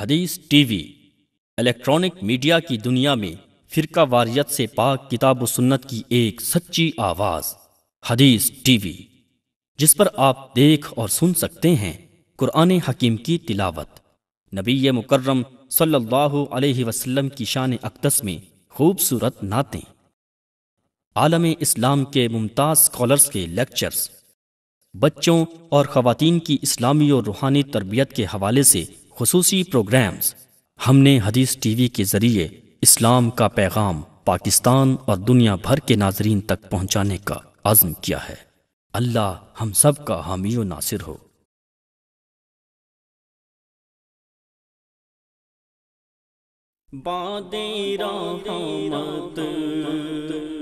हदीस TV electronic media की दुनिया में फिरका वारियत से पाक किताब सुन्नत की एक सच्ची आवाज हदीस टीवी जिस पर आप देख और सुन सकते हैं कुरान हकीम की तिलावत नबी मुकर्रम सल्लल्लाहु अलैहि वसल्लम की शान अकदस में खूबसूरत नातें आलम इस्लाम के मुमताज़ स्कॉलर्स के लेक्चर्स बच्चों और ख़वातीन की इस्लामी और रूहानी तरबियत के हवाले से खसूसी प्रोग्राम्स हमने हदीस टीवी के ज़रिए इस्लाम का पैगाम पाकिस्तान और दुनिया भर के नाजरीन तक पहुंचाने का आज़म किया है अल्लाह हम सब का हामी नासिर हो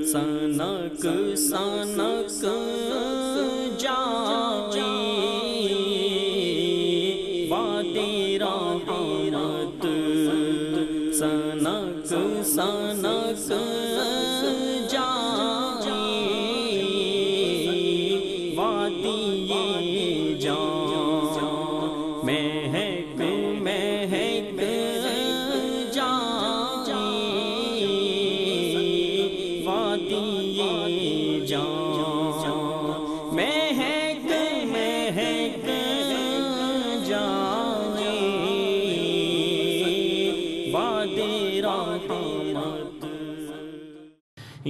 सनक सनक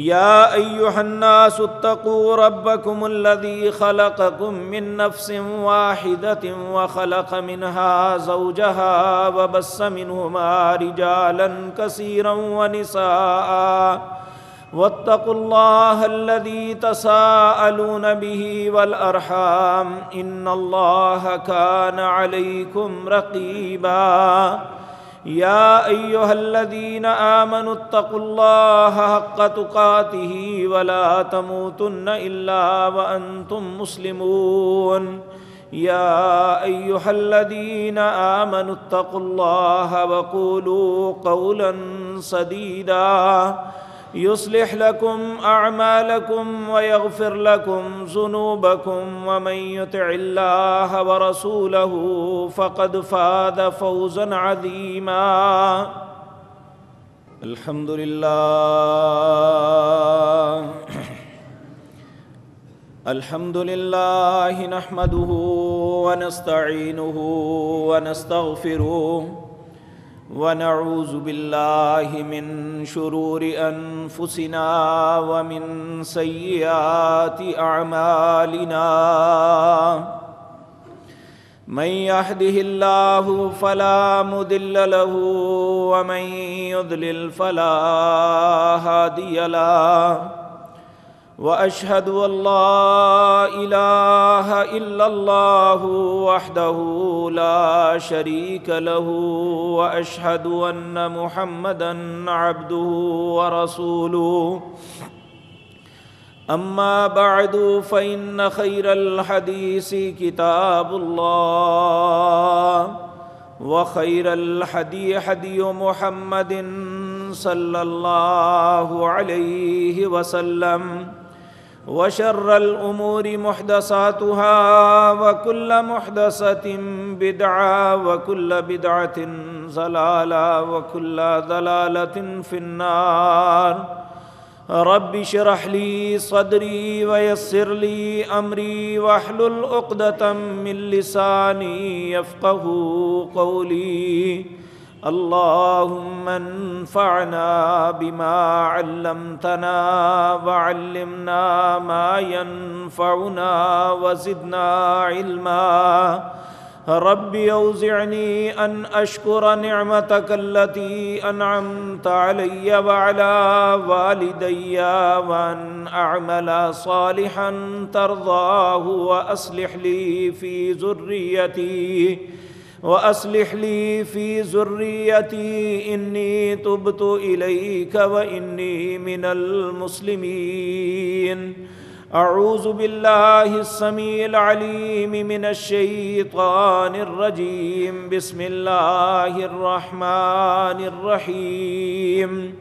या अयुहन्नासुत्तकू रब्बकुमुल्लदी खलककुम मिन नफ्सिम वाहिदतिम व खलक मिनहा जौजहा व बस्स मिनहुमा रिजालन कसीरं व निसाआ वत्तक़ु अल्लाह अल्लज़ी तसाअलून बिही वल अरहाम इन्नल्लाह कान अलैकुम रक़ीबा يا ايها الذين امنوا اتقوا الله حق تقاته ولا تموتن الا وانتم مسلمون يا ايها الذين امنوا اتقوا الله وقولوا قولا سديدا يصلح لكم اعمالكم ويغفر لكم ذنوبكم ومن يطع الله ورسوله فقد فاز فوزا عظيما الحمد لله الحمد لله نحمده ونستعينه ونستغفره ونعوذ بالله من شرور انفسنا ومن سيئات اعمالنا من يهده الله فلا مضل له ومن يضلل فلا هادي له واشهد ان لا اله الا الله وحده لا شريك له واشهد ان محمدا عبده ورسوله اما بعد فان خير الحديث كتاب الله وخير الحدي حدي محمد صلى الله عليه وسلم وشر الأمور محدثاتها وكل محدثة بدعة وكل بدعة ضلالة وكل ضلالة في النار رب اشرح لي صدري ويسر لي أمري واحلل عقدة من لساني يفقه قولي اللهم انفعنا بما علمتنا وعلمنا ما ينفعنا وزدنا علما رب اوزعني ان اشكر نعمتك التي انعمت علي وعلى والدي وان اعمل صالحا ترضاه واصلح لي في ذريتي واصلح لي في ذريتي اني تبت اليك واني من المسلمين اعوذ بالله السميع العليم من الشيطان الرجيم بسم الله الرحمن الرحيم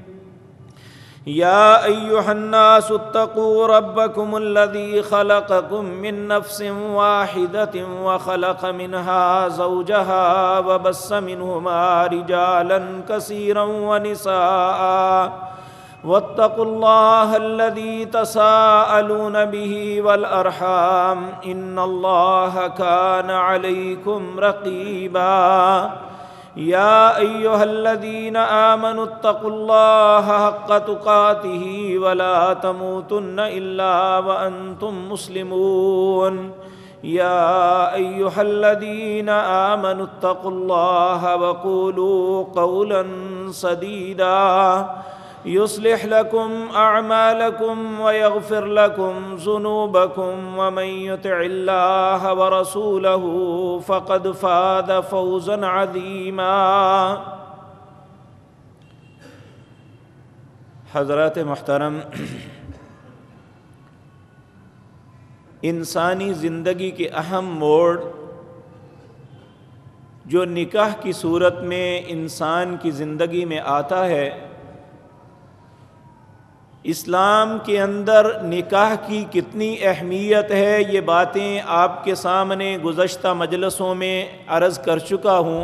या अयुहन्नासुत्तकू रब्बकुमुल्लदी खलककुम मिन नफ्सिम वाहिदतिम व खलक मिनहा जौजहा व बस्स मिनहुमा रिजालन कसीरं व निसाआ वत्तकु अल्लाह अल्लदी तसाअलून बिही वल अरहाम इन्नल्लाह कान अलैकुम रकीबा يا ايها الذين امنوا اتقوا الله حق تقاته ولا تموتن الا وانتم مسلمون يا ايها الذين امنوا اتقوا الله وقولوا قولا سديدا يصلح لكم اعمالكم ويغفر لكم ذنوبكم ومن يطع الله ورسوله فقد فاز فوزا عظيما حضرات محترم इंसानी ज़िंदगी के अहम मोड़ जो निकाह की सूरत में इंसान की ज़िंदगी में आता है इस्लाम के अंदर निकाह की कितनी अहमियत है ये बातें आपके सामने गुज्त मजलसों में अर्ज़ कर चुका हूँ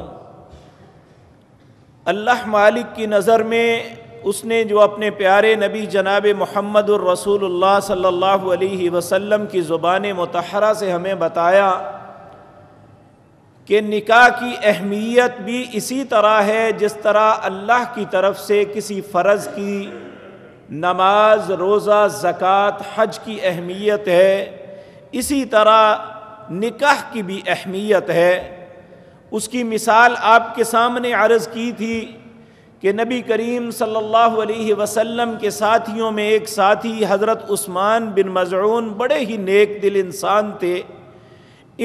अल्लाह मालिक की नज़र में उसने जो अपने प्यारे नबी जनाब मोहम्मद रसूलुल्लाह सल्लल्लाहु अलैहि वसल्लम की ज़ुबान मतहरा से हमें बताया कि निकाह की अहमियत भी इसी तरह है जिस तरह अल्लाह की तरफ से किसी फ़र्ज़ की नमाज रोज़ा ज़क़़त हज की अहमियत है इसी तरह निकाह की भी अहमियत है उसकी मिसाल आपके सामने अर्ज़ की थी कि नबी करीम सल्लल्लाहु अलैहि वसल्लम के साथियों में एक साथी हज़रत उस्मान बिन मज़ून बड़े ही नेक दिल इंसान थे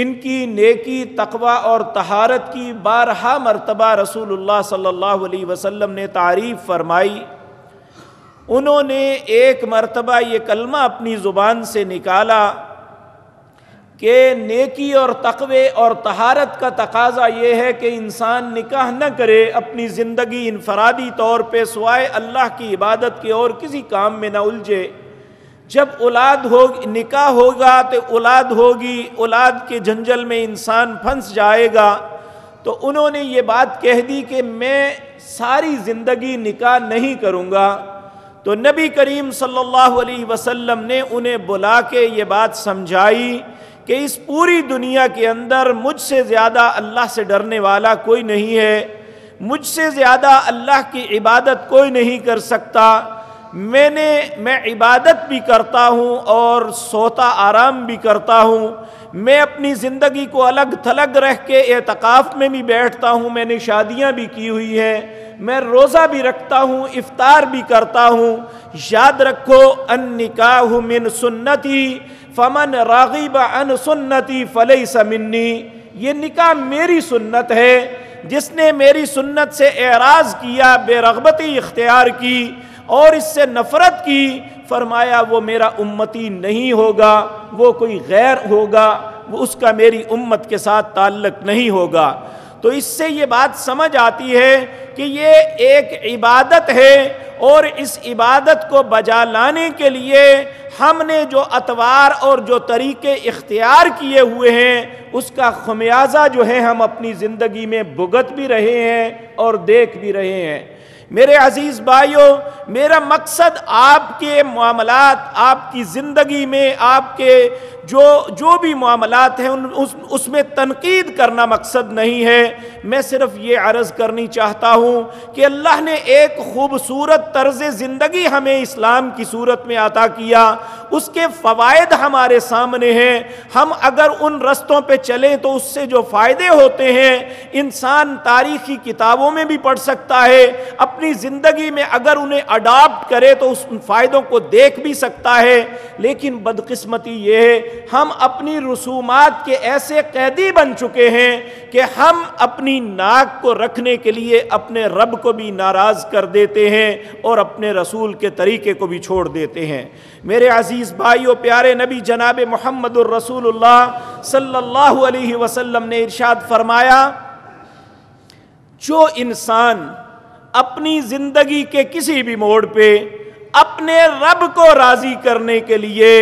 इनकी नेकी तकवा और तहारत की बारहा मरतबा रसूलुल्लाह सल्लल्लाहु अलैहि वसल्लम ने तारीफ़ फरमाई उन्होंने एक मरतबा ये कलमा अपनी ज़ुबान से निकाला कि नेकी और तकवे और तहारत का तकाजा ये है कि इंसान निकाह न करे अपनी ज़िंदगी इनफरादी तौर पर सवाए अल्लाह की इबादत के और किसी काम में न उलझे जब औलाद हो निकाह होगा तो औलाद होगी औलाद के जंजल में इंसान फंस जाएगा तो उन्होंने ये बात कह दी कि मैं सारी ज़िंदगी निकाह नहीं करूँगा तो नबी करीम सल्लल्लाहु अलैहि वसल्लम ने उन्हें बुला के ये बात समझाई कि इस पूरी दुनिया के अंदर मुझसे ज़्यादा अल्लाह से डरने वाला कोई नहीं है मुझसे ज़्यादा अल्लाह की इबादत कोई नहीं कर सकता मैंने मैं इबादत भी करता हूँ और सोता आराम भी करता हूँ मैं अपनी ज़िंदगी को अलग थलग रह के एतकाफ़ में भी बैठता हूँ मैंने शादियाँ भी की हुई हैं मैं रोज़ा भी रखता हूँ इफ्तार भी करता हूँ याद रखो अन निकाह मिन सुन्नति फमन रागिब अन सुन्नति फलई समन्नी ये निकाह मेरी सुन्नत है जिसने मेरी सुन्नत से एराज किया बेरगबती इख्तियार की और इससे नफरत की फरमाया वो मेरा उम्मती नहीं होगा वो कोई गैर होगा वो उसका मेरी उम्मत के साथ ताल्लक नहीं होगा तो इससे ये बात समझ आती है कि ये एक इबादत है और इस इबादत को बजा लाने के लिए हमने जो अतवार और जो तरीके इख्तियार किए हुए हैं उसका खमियाजा जो है हम अपनी ज़िंदगी में भुगत भी रहे हैं और देख भी रहे हैं मेरे अजीज़ भाइयों मेरा मकसद आपके मामला आपकी ज़िंदगी में आपके जो जो भी मामला हैं उन उस उसमें तनकीद करना मकसद नहीं है मैं सिर्फ ये अर्ज़ करनी चाहता हूँ कि अल्लाह ने एक खूबसूरत तर्ज़ ज़िंदगी हमें इस्लाम की सूरत में अता किया उसके फ़वाद हमारे सामने हैं हम अगर उन रस्तों पर चलें तो उससे जो फ़ायदे होते हैं इंसान तारीख़ी किताबों में भी पढ़ सकता है अपने अपनी ज़िंदगी में अगर उन्हें अडाप्ट करे तो उस फ़ायदों को देख भी सकता है लेकिन बदकिस्मती ये है हम अपनी रसूमात के ऐसे कैदी बन चुके हैं कि हम अपनी नाक को रखने के लिए अपने रब को भी नाराज़ कर देते हैं और अपने रसूल के तरीके को भी छोड़ देते हैं मेरे अज़ीज़ भाई और प्यारे नबी जनाब मोहम्मद रसूल सल्ला वसम ने इर्शाद फरमाया जो इंसान अपनी जिंदगी के किसी भी मोड़ पे अपने रब को राजी करने के लिए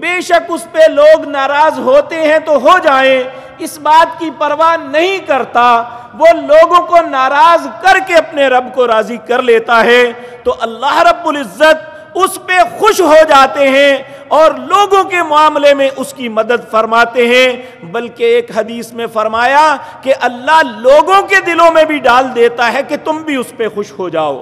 बेशक उस पर लोग नाराज होते हैं तो हो जाए इस बात की परवाह नहीं करता वो लोगों को नाराज करके अपने रब को राजी कर लेता है तो अल्लाह रब्बुल इज़्ज़त उस पर खुश हो जाते हैं और लोगों के मामले में उसकी मदद फरमाते हैं बल्कि एक हदीस में फरमाया कि अल्लाह लोगों के दिलों में भी डाल देता है कि तुम भी उस पर खुश हो जाओ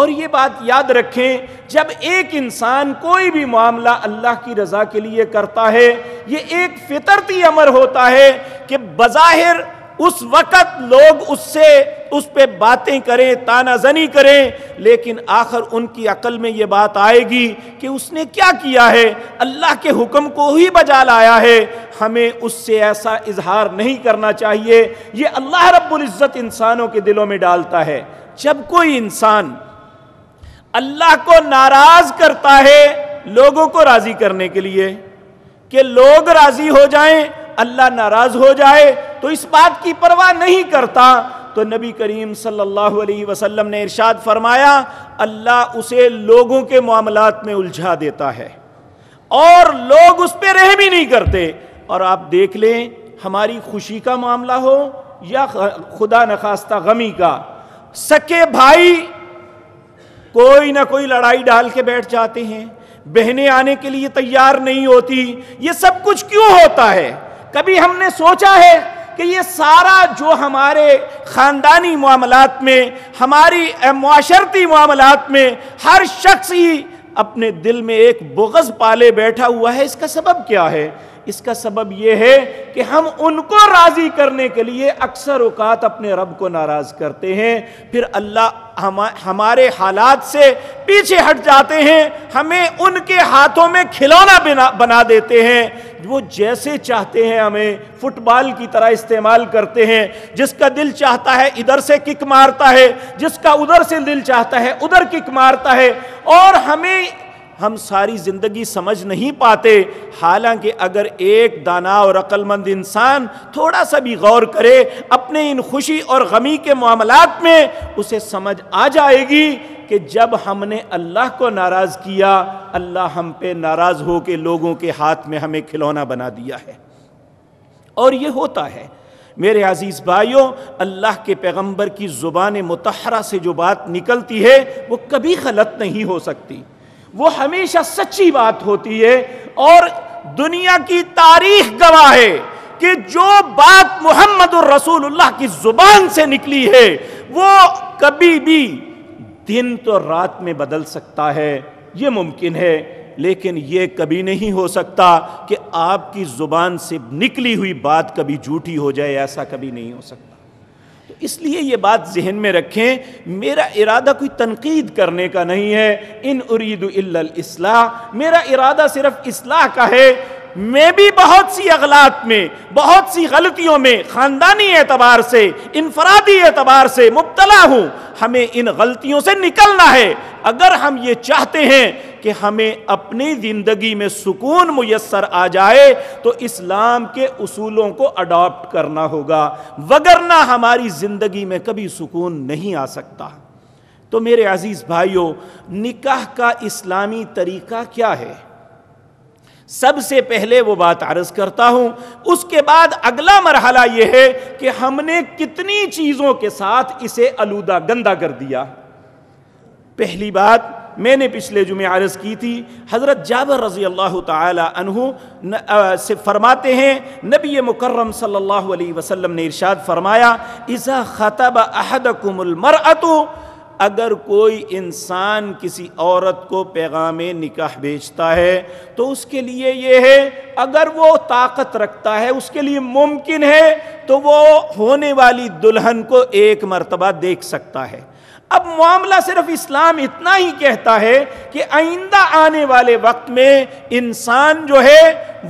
और ये बात याद रखें जब एक इंसान कोई भी मामला अल्लाह की रज़ा के लिए करता है ये एक फितरती अमर होता है कि बज़ाहिर उस वक़्त लोग उससे उस पर बातें करें तानाजनी करें लेकिन आखिर उनकी अकल में ये बात आएगी कि उसने क्या किया है अल्लाह के हुक्म को ही बजा लाया है हमें उससे ऐसा इजहार नहीं करना चाहिए ये अल्लाह रब्ज़त इंसानों के दिलों में डालता है जब कोई इंसान अल्लाह को नाराज़ करता है लोगों को राज़ी करने के लिए कि लोग राज़ी हो जाएं अल्लाह नाराज हो जाए तो इस बात की परवाह नहीं करता तो नबी करीम सल्लल्लाहु अलैहि वसल्लम ने इरशाद फरमाया अल्लाह उसे लोगों के मामलात में उलझा देता है और लोग उस पर रहम ही नहीं करते और आप देख लें हमारी खुशी का मामला हो या खुदा नखास्ता गमी का सके भाई कोई ना कोई लड़ाई डाल के बैठ जाते हैं बहने आने के लिए तैयार नहीं होती ये सब कुछ क्यों होता है कभी हमने सोचा है कि ये सारा जो हमारे ख़ानदानी मामलात में हमारी माशरती मामलात में हर शख्स ही अपने दिल में एक बुगज़ पाले बैठा हुआ है इसका सबब क्या है इसका सबब यह है कि हम उनको राज़ी करने के लिए अक्सर औकात अपने रब को नाराज़ करते हैं फिर अल्लाह हमारे हालात से पीछे हट जाते हैं हमें उनके हाथों में खिलौना बना बना देते हैं वो जैसे चाहते हैं हमें फुटबॉल की तरह इस्तेमाल करते हैं जिसका दिल चाहता है इधर से किक मारता है जिसका उधर से दिल चाहता है उधर किक मारता है और हमें हम सारी ज़िंदगी समझ नहीं पाते हालांकि अगर एक दाना और अक्लमंद इंसान थोड़ा सा भी गौर करे अपने इन खुशी और गमी के मामलात में उसे समझ आ जाएगी कि जब हमने अल्लाह को नाराज़ किया अल्लाह हम पे नाराज़ हो के लोगों के हाथ में हमें खिलौना बना दिया है और ये होता है मेरे अजीज़ भाइयों अल्लाह के पैगंबर की ज़ुबान मतहरा से जो बात निकलती है वो कभी गलत नहीं हो सकती वो हमेशा सच्ची बात होती है और दुनिया की तारीख गवाह है कि जो बात मोहम्मद रसूलुल्लाह की जुबान से निकली है वो कभी भी दिन तो रात में बदल सकता है ये मुमकिन है लेकिन ये कभी नहीं हो सकता कि आपकी ज़ुबान से निकली हुई बात कभी झूठी हो जाए ऐसा कभी नहीं हो सकता इसलिए ये बात जहन में रखें मेरा इरादा कोई तनकीद करने का नहीं है इन उरीद इल्लल इसलाह मेरा इरादा सिर्फ इस्लाह का है मैं भी बहुत सी अगलात में बहुत सी गलतियों में ख़ानदानी एतबार से इनफरादी एतबार से मुबतला हूँ हमें इन गलतियों से निकलना है अगर हम ये चाहते हैं कि हमें अपनी ज़िंदगी में सुकून मैसर आ जाए तो इस्लाम के असूलों को अडॉप्ट करना होगा वगरना हमारी ज़िंदगी में कभी सुकून नहीं आ सकता तो मेरे अज़ीज़ भाइयों निकाह का इस्लामी तरीका क्या है सबसे पहले वो बात अर्ज करता हूँ उसके बाद अगला मरहला ये है कि हमने कितनी चीज़ों के साथ इसे आलूदा गंदा कर दिया पहली बात मैंने पिछले जुमे आरज़ की थी हज़रत जाबर रज़ी अल्लाह तहु से फरमाते हैं नबी मुकर्रम सल्लल्लाहु अलैहि वसल्लम ने इरशाद फरमाया इज़ा ख़तब अहद मरअतु अगर कोई इंसान किसी औरत को पैगाम निकाह भेजता है तो उसके लिए ये है अगर वो ताकत रखता है उसके लिए मुमकिन है तो वो होने वाली दुल्हन को एक मरतबा देख सकता है अब मामला सिर्फ इस्लाम इतना ही कहता है कि आइंदा आने वाले वक्त में इंसान जो है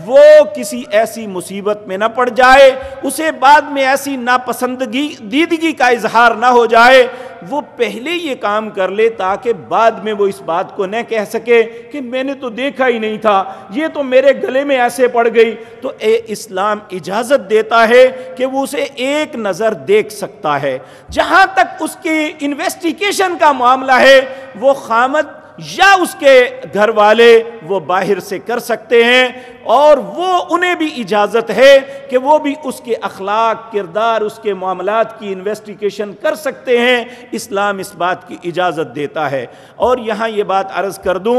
वो किसी ऐसी मुसीबत में ना पड़ जाए उसे बाद में ऐसी नापसंदगी दीदगी का इजहार ना हो जाए वो पहले ये काम कर ले ताकि बाद में वो इस बात को न कह सके कि मैंने तो देखा ही नहीं था ये तो मेरे गले में ऐसे पड़ गई तो ए इस्लाम इजाज़त देता है कि वो उसे एक नज़र देख सकता है जहाँ तक उसकी इन्वेस्टिग वेरिफिकेशन का मामला है वो खामद या उसके घर वाले वो बाहर से कर सकते हैं और वो उन्हें भी इजाज़त है कि वो भी उसके अखलाक किरदार उसके मामला की इन्वेस्टिगेशन कर सकते हैं इस्लाम इस बात की इजाज़त देता है और यहाँ ये बात अर्ज़ कर दूँ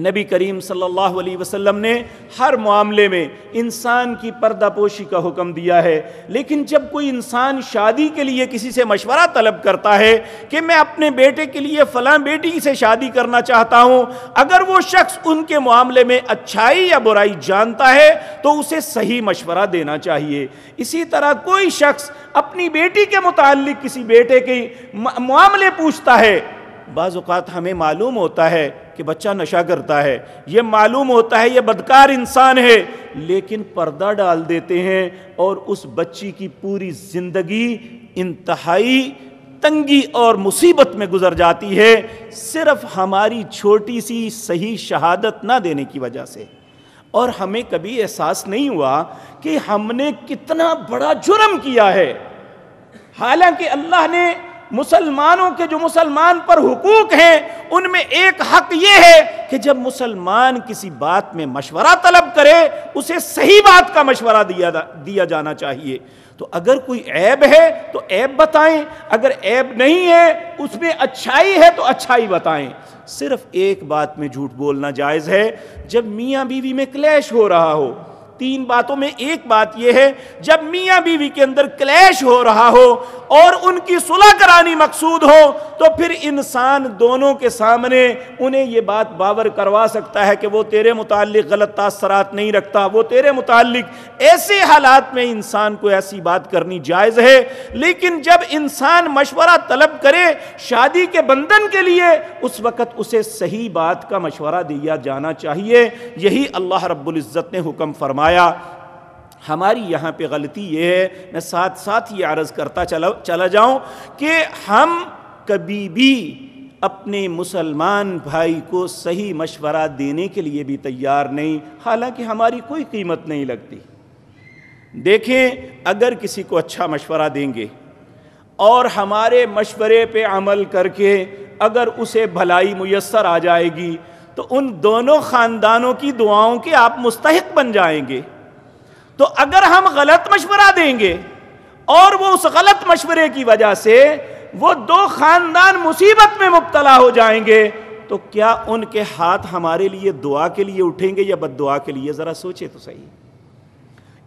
नबी करीम सल्लल्लाहु अलैहि वसल्लम ने हर मामले में इंसान की पर्दापोशी का हुक्म दिया है लेकिन जब कोई इंसान शादी के लिए किसी से मशवरा तलब करता है कि मैं अपने बेटे के लिए फ़लाँ बेटी से शादी करना चाहता हूँ अगर वो शख्स उनके मामले में अच्छाई या बुराई जानता है तो उसे सही मशवरा देना चाहिए इसी तरह कोई शख्स अपनी बेटी के मुतालिक किसी बेटे के मामले पूछता है बाज़ात हमें मालूम होता है कि बच्चा नशा करता है ये मालूम होता है ये बदकार इंसान है लेकिन पर्दा डाल देते हैं और उस बच्ची की पूरी ज़िंदगी इंतहाई तंगी और मुसीबत में गुजर जाती है सिर्फ हमारी छोटी सी सही शहादत ना देने की वजह से और हमें कभी एहसास नहीं हुआ कि हमने कितना बड़ा जुर्म किया है हालांकि अल्लाह ने मुसलमानों के जो मुसलमान पर हुकूक हैं उनमें एक हक ये है कि जब मुसलमान किसी बात में मशवरा तलब करे उसे सही बात का मशवरा दिया दिया जाना चाहिए तो अगर कोई ऐब है तो ऐब बताएं अगर ऐब नहीं है उसमें अच्छाई है तो अच्छाई बताएं सिर्फ एक बात में झूठ बोलना जायज़ है जब मियाँ बीवी में क्लैश हो रहा हो तीन बातों में एक बात यह है जब मिया बीवी के अंदर क्लैश हो रहा हो और उनकी सुलह करानी मकसूद हो तो फिर इंसान दोनों के सामने उन्हें यह बात बावर करवा सकता है कि वो तेरे मुतालिक गलत तासरात नहीं रखता वो तेरे मुतालिक ऐसे हालात में इंसान को ऐसी बात करनी जायज़ है लेकिन जब इंसान मशवरा तलब करे शादी के बंधन के लिए उस वक़्त उसे सही बात का मशवरा दिया जाना चाहिए यही अल्लाह इज़्ज़त ने हुक्म फरमाया आया हमारी यहाँ पे गलती ये है मैं साथ साथ ये अर्ज़ करता चला चला जाऊँ कि हम कभी भी अपने मुसलमान भाई को सही मशवरा देने के लिए भी तैयार नहीं हालांकि हमारी कोई कीमत नहीं लगती देखें अगर किसी को अच्छा मशवरा देंगे और हमारे मशवरे पे अमल करके अगर उसे भलाई मैसर आ जाएगी तो उन दोनों ख़ानदानों की दुआओं के आप मुस्तक बन जाएंगे तो अगर हम गलत मशवरा देंगे और वो उस गलत मशवरे की वजह से वो दो ख़ानदान मुसीबत में मुबतला हो जाएंगे तो क्या उनके हाथ हमारे लिए दुआ के लिए उठेंगे या बद दुआ के लिए ज़रा सोचे तो सही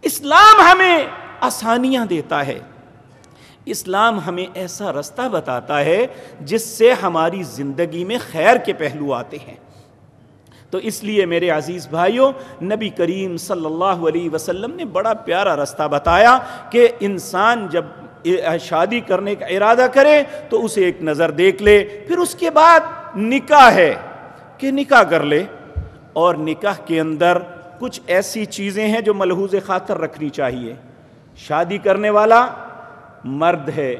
इस्लाम हमें आसानियाँ देता है इस्लाम हमें ऐसा रास्ता बताता है जिससे हमारी ज़िंदगी में खैर के पहलू आते हैं तो इसलिए मेरे अज़ीज़ भाइयों नबी करीम सल्लल्लाहु अलैहि वसल्लम ने बड़ा प्यारा रास्ता बताया कि इंसान जब शादी करने का इरादा करे तो उसे एक नज़र देख ले फिर उसके बाद निकाह है कि निकाह कर ले और निकाह के अंदर कुछ ऐसी चीज़ें हैं जो मलहूज खातर रखनी चाहिए शादी करने वाला मर्द है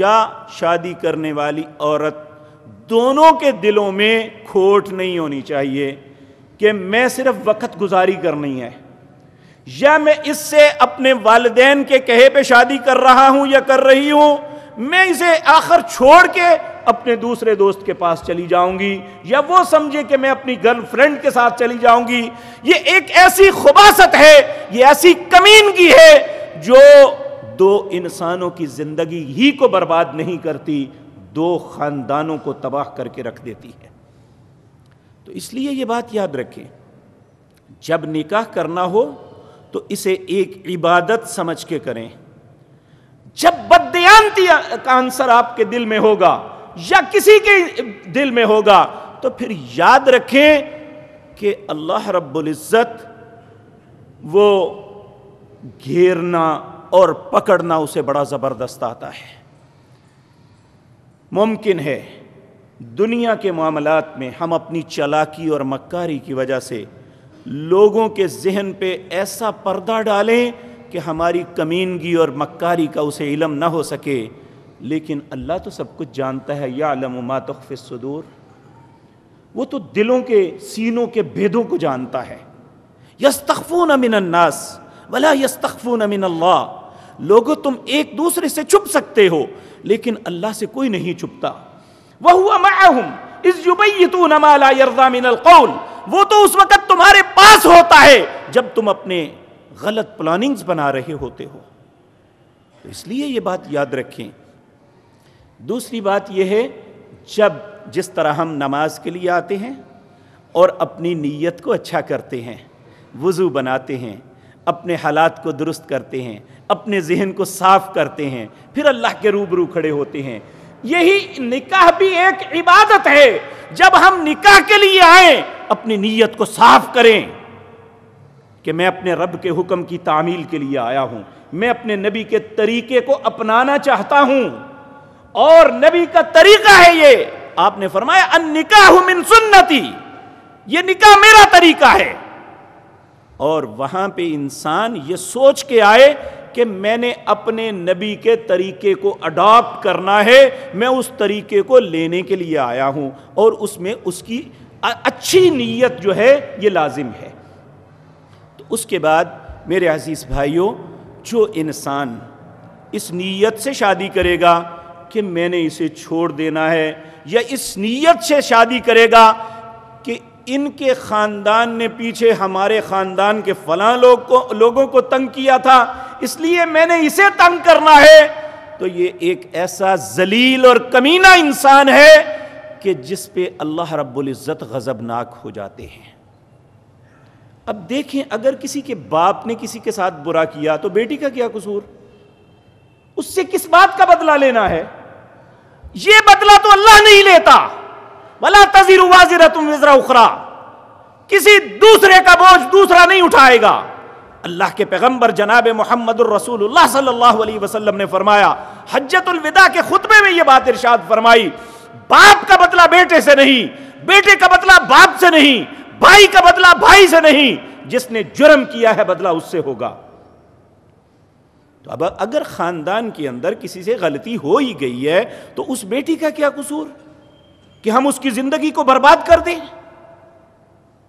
या शादी करने वाली औरत दोनों के दिलों में खोट नहीं होनी चाहिए कि मैं सिर्फ वक्त गुजारी करनी है या मैं इससे अपने वालदेन के कहे पे शादी कर रहा हूं या कर रही हूं मैं इसे आखिर छोड़ के अपने दूसरे दोस्त के पास चली जाऊंगी या वो समझे कि मैं अपनी गर्लफ्रेंड के साथ चली जाऊंगी ये एक ऐसी खुबासत है ये ऐसी कमीनगी है जो दो इंसानों की जिंदगी ही को बर्बाद नहीं करती दो ख़ानदानों को तबाह करके रख देती है तो इसलिए ये बात याद रखें जब निकाह करना हो तो इसे एक इबादत समझ के करें जब बदती का आंसर आपके दिल में होगा या किसी के दिल में होगा तो फिर याद रखें कि अल्लाह इज्जत वो घेरना और पकड़ना उसे बड़ा ज़बरदस्त आता है मुमकिन है दुनिया के मामलात में हम अपनी चलाकी और मक्कारी की वजह से लोगों के जहन पर ऐसा पर्दा डालें कि हमारी कमीनगी और मक्कारी का उसे इलम ना हो सके लेकिन अल्लाह तो सब कुछ जानता है या अलम मातफ़ुर वो तो दिलों के सीनों के भेदों को जानता है यस्तफ़ून अमिन वला यस्तफ़ून अमिन अल्लाह लोगों तुम एक दूसरे से छुप सकते हो लेकिन अल्लाह से कोई नहीं छुपता वह हुआ इस वो तो उस वक़्त तुम्हारे पास होता है जब तुम अपने गलत प्लानिंग्स बना रहे होते हो तो इसलिए यह बात याद रखें दूसरी बात यह है जब जिस तरह हम नमाज के लिए आते हैं और अपनी नीयत को अच्छा करते हैं वज़ू बनाते हैं अपने हालात को दुरुस्त करते हैं अपने जहन को साफ करते हैं फिर अल्लाह के रूबरू खड़े होते हैं यही निकाह भी एक इबादत है जब हम निकाह के लिए आए अपनी नीयत को साफ करें कि मैं अपने रब के हुक्म की तामील के लिए आया हूं मैं अपने नबी के तरीके को अपनाना चाहता हूं और नबी का तरीका है ये आपने फरमाया अन निकाह मिन सुन्नति ये निकाह मेरा तरीका है और वहां पे इंसान ये सोच के आए कि मैंने अपने नबी के तरीके को अडॉप्ट करना है मैं उस तरीके को लेने के लिए आया हूँ और उसमें उसकी अच्छी नीयत जो है ये लाजिम है तो उसके बाद मेरे अजीज़ भाइयों जो इंसान इस नीयत से शादी करेगा कि मैंने इसे छोड़ देना है या इस नीयत से शादी करेगा इनके ख़ानदान ने पीछे हमारे ख़ानदान के फलां लोग को लोगों को तंग किया था इसलिए मैंने इसे तंग करना है तो ये एक ऐसा जलील और कमीना इंसान है कि जिस पे अल्लाह रब्ज़त गज़बनाक हो जाते हैं अब देखें अगर किसी के बाप ने किसी के साथ बुरा किया तो बेटी का क्या कसूर उससे किस बात का बदला लेना है ये बदला तो अल्लाह नहीं लेता वला तजीर वाजिर तुम वजरा उखरा किसी दूसरे का बोझ दूसरा नहीं उठाएगा अल्लाह के पैगंबर जनाब मोहम्मद वसल्लम ने फरमाया हजतुल के खुतबे में यह बात इरशाद फरमाई बाप का बदला बेटे से नहीं बेटे का बदला बाप से नहीं भाई का बदला भाई से नहीं जिसने जुर्म किया है बदला उससे होगा तो अब अगर खानदान के अंदर किसी से गलती हो ही गई है तो उस बेटी का क्या कसूर कि हम उसकी जिंदगी को बर्बाद कर दें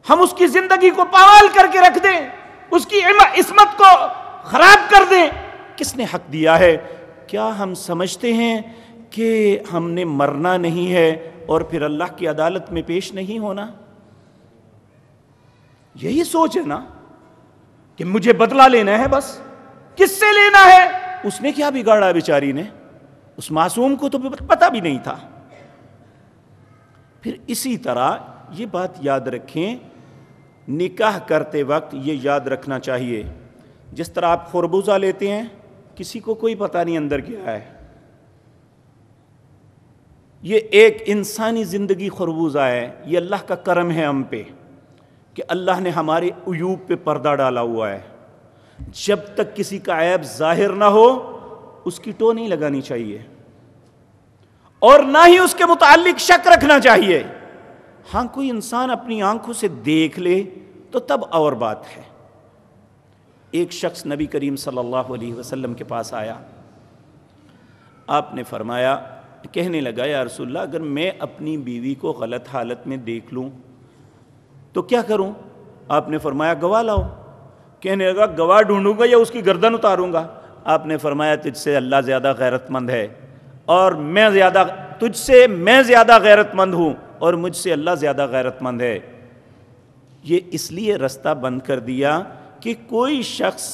हम उसकी जिंदगी को पावाल करके रख दें उसकी इसमत को खराब कर दें किसने हक दिया है क्या हम समझते हैं कि हमने मरना नहीं है और फिर अल्लाह की अदालत में पेश नहीं होना यही सोच है ना कि मुझे बदला लेना है बस किससे लेना है उसने क्या बिगाड़ा बेचारी ने उस मासूम को तो पता भी नहीं था फिर इसी तरह ये बात याद रखें निकाह करते वक्त ये याद रखना चाहिए जिस तरह आप खरबूजा लेते हैं किसी को कोई पता नहीं अंदर क्या है ये एक इंसानी ज़िंदगी खरबूजा है ये अल्लाह का करम है हम पे कि अल्लाह ने हमारे अयूब पे पर्दा डाला हुआ है जब तक किसी का ऐब जाहिर ना हो उसकी टो नहीं लगानी चाहिए और ना ही उसके मुतालिक शक रखना चाहिए हाँ कोई इंसान अपनी आंखों से देख ले तो तब और बात है एक शख्स नबी करीम सल्लल्लाहु अलैहि वसल्लम के पास आया आपने फरमाया कहने लगा या रसुल्ला अगर मैं अपनी बीवी को गलत हालत में देख लूँ तो क्या करूँ आपने फरमाया गवाह लाओ कहने लगा गवाह ढूंढूंगा या उसकी गर्दन उतारूंगा आपने फरमाया तुझसे अल्लाह ज़्यादा गैरतमंद है और मैं ज़्यादा तुझसे मैं ज़्यादा गैरतमंद हूँ और मुझसे अल्लाह ज़्यादा गैरतमंद है ये इसलिए रास्ता बंद कर दिया कि कोई शख्स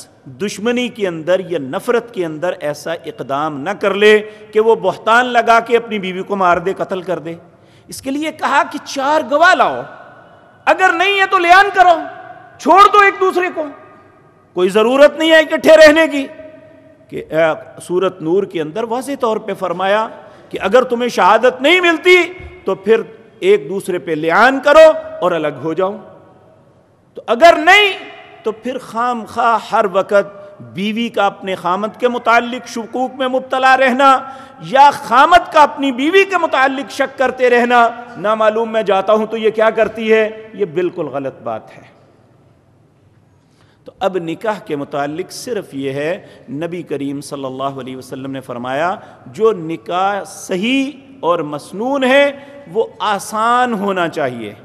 दुश्मनी के अंदर या नफ़रत के अंदर ऐसा इकदाम न कर ले कि वो बहतान लगा के अपनी बीवी को मार दे कत्ल कर दे इसके लिए कहा कि चार गवाह लाओ अगर नहीं है तो लेन करो छोड़ दो एक दूसरे को कोई ज़रूरत नहीं है इकट्ठे रहने की कि सूरत नूर के अंदर वाज तौर पर फरमाया कि अगर तुम्हें शहादत नहीं मिलती तो फिर एक दूसरे पे लियान करो और अलग हो जाओ तो अगर नहीं तो फिर खाम खा हर वक़्त बीवी का अपने खामत के मुतालिक शकूक में मुबतला रहना या खामत का अपनी बीवी के मुतालिक शक करते रहना ना मालूम मैं जाता हूँ तो ये क्या करती है ये बिल्कुल गलत बात है तो अब निकाह के मुतालिक सिर्फ ये है नबी करीम सल्लल्लाहु अलैहि वसल्लम ने फरमाया जो निकाह सही और मसनून है वो आसान होना चाहिए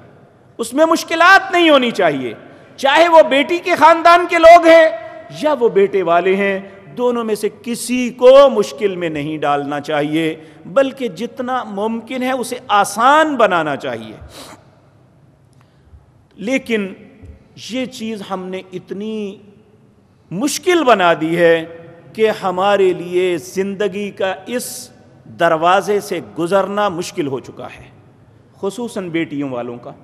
उसमें मुश्किलात नहीं होनी चाहिए चाहे वो बेटी के ख़ानदान के लोग हैं या वो बेटे वाले हैं दोनों में से किसी को मुश्किल में नहीं डालना चाहिए बल्कि जितना मुमकिन है उसे आसान बनाना चाहिए लेकिन ये चीज़ हमने इतनी मुश्किल बना दी है कि हमारे लिए ज़िंदगी का इस दरवाज़े से गुज़रना मुश्किल हो चुका है खसूस बेटियों वालों का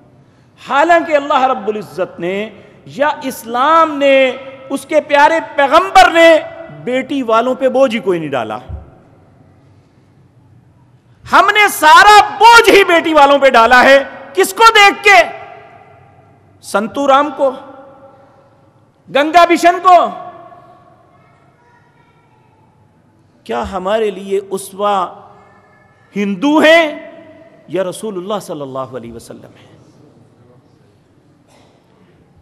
हालांकि अल्लाह रब्ज़त ने या इस्लाम ने उसके प्यारे पैगंबर ने बेटी वालों पे बोझ ही कोई नहीं डाला हमने सारा बोझ ही बेटी वालों पे डाला है किसको देख के संतू राम को गंगा मिशन को क्या हमारे लिए उसवा हिंदू हैं या रसूलुल्लाह सल्लल्लाहु अलैहि वसल्लम है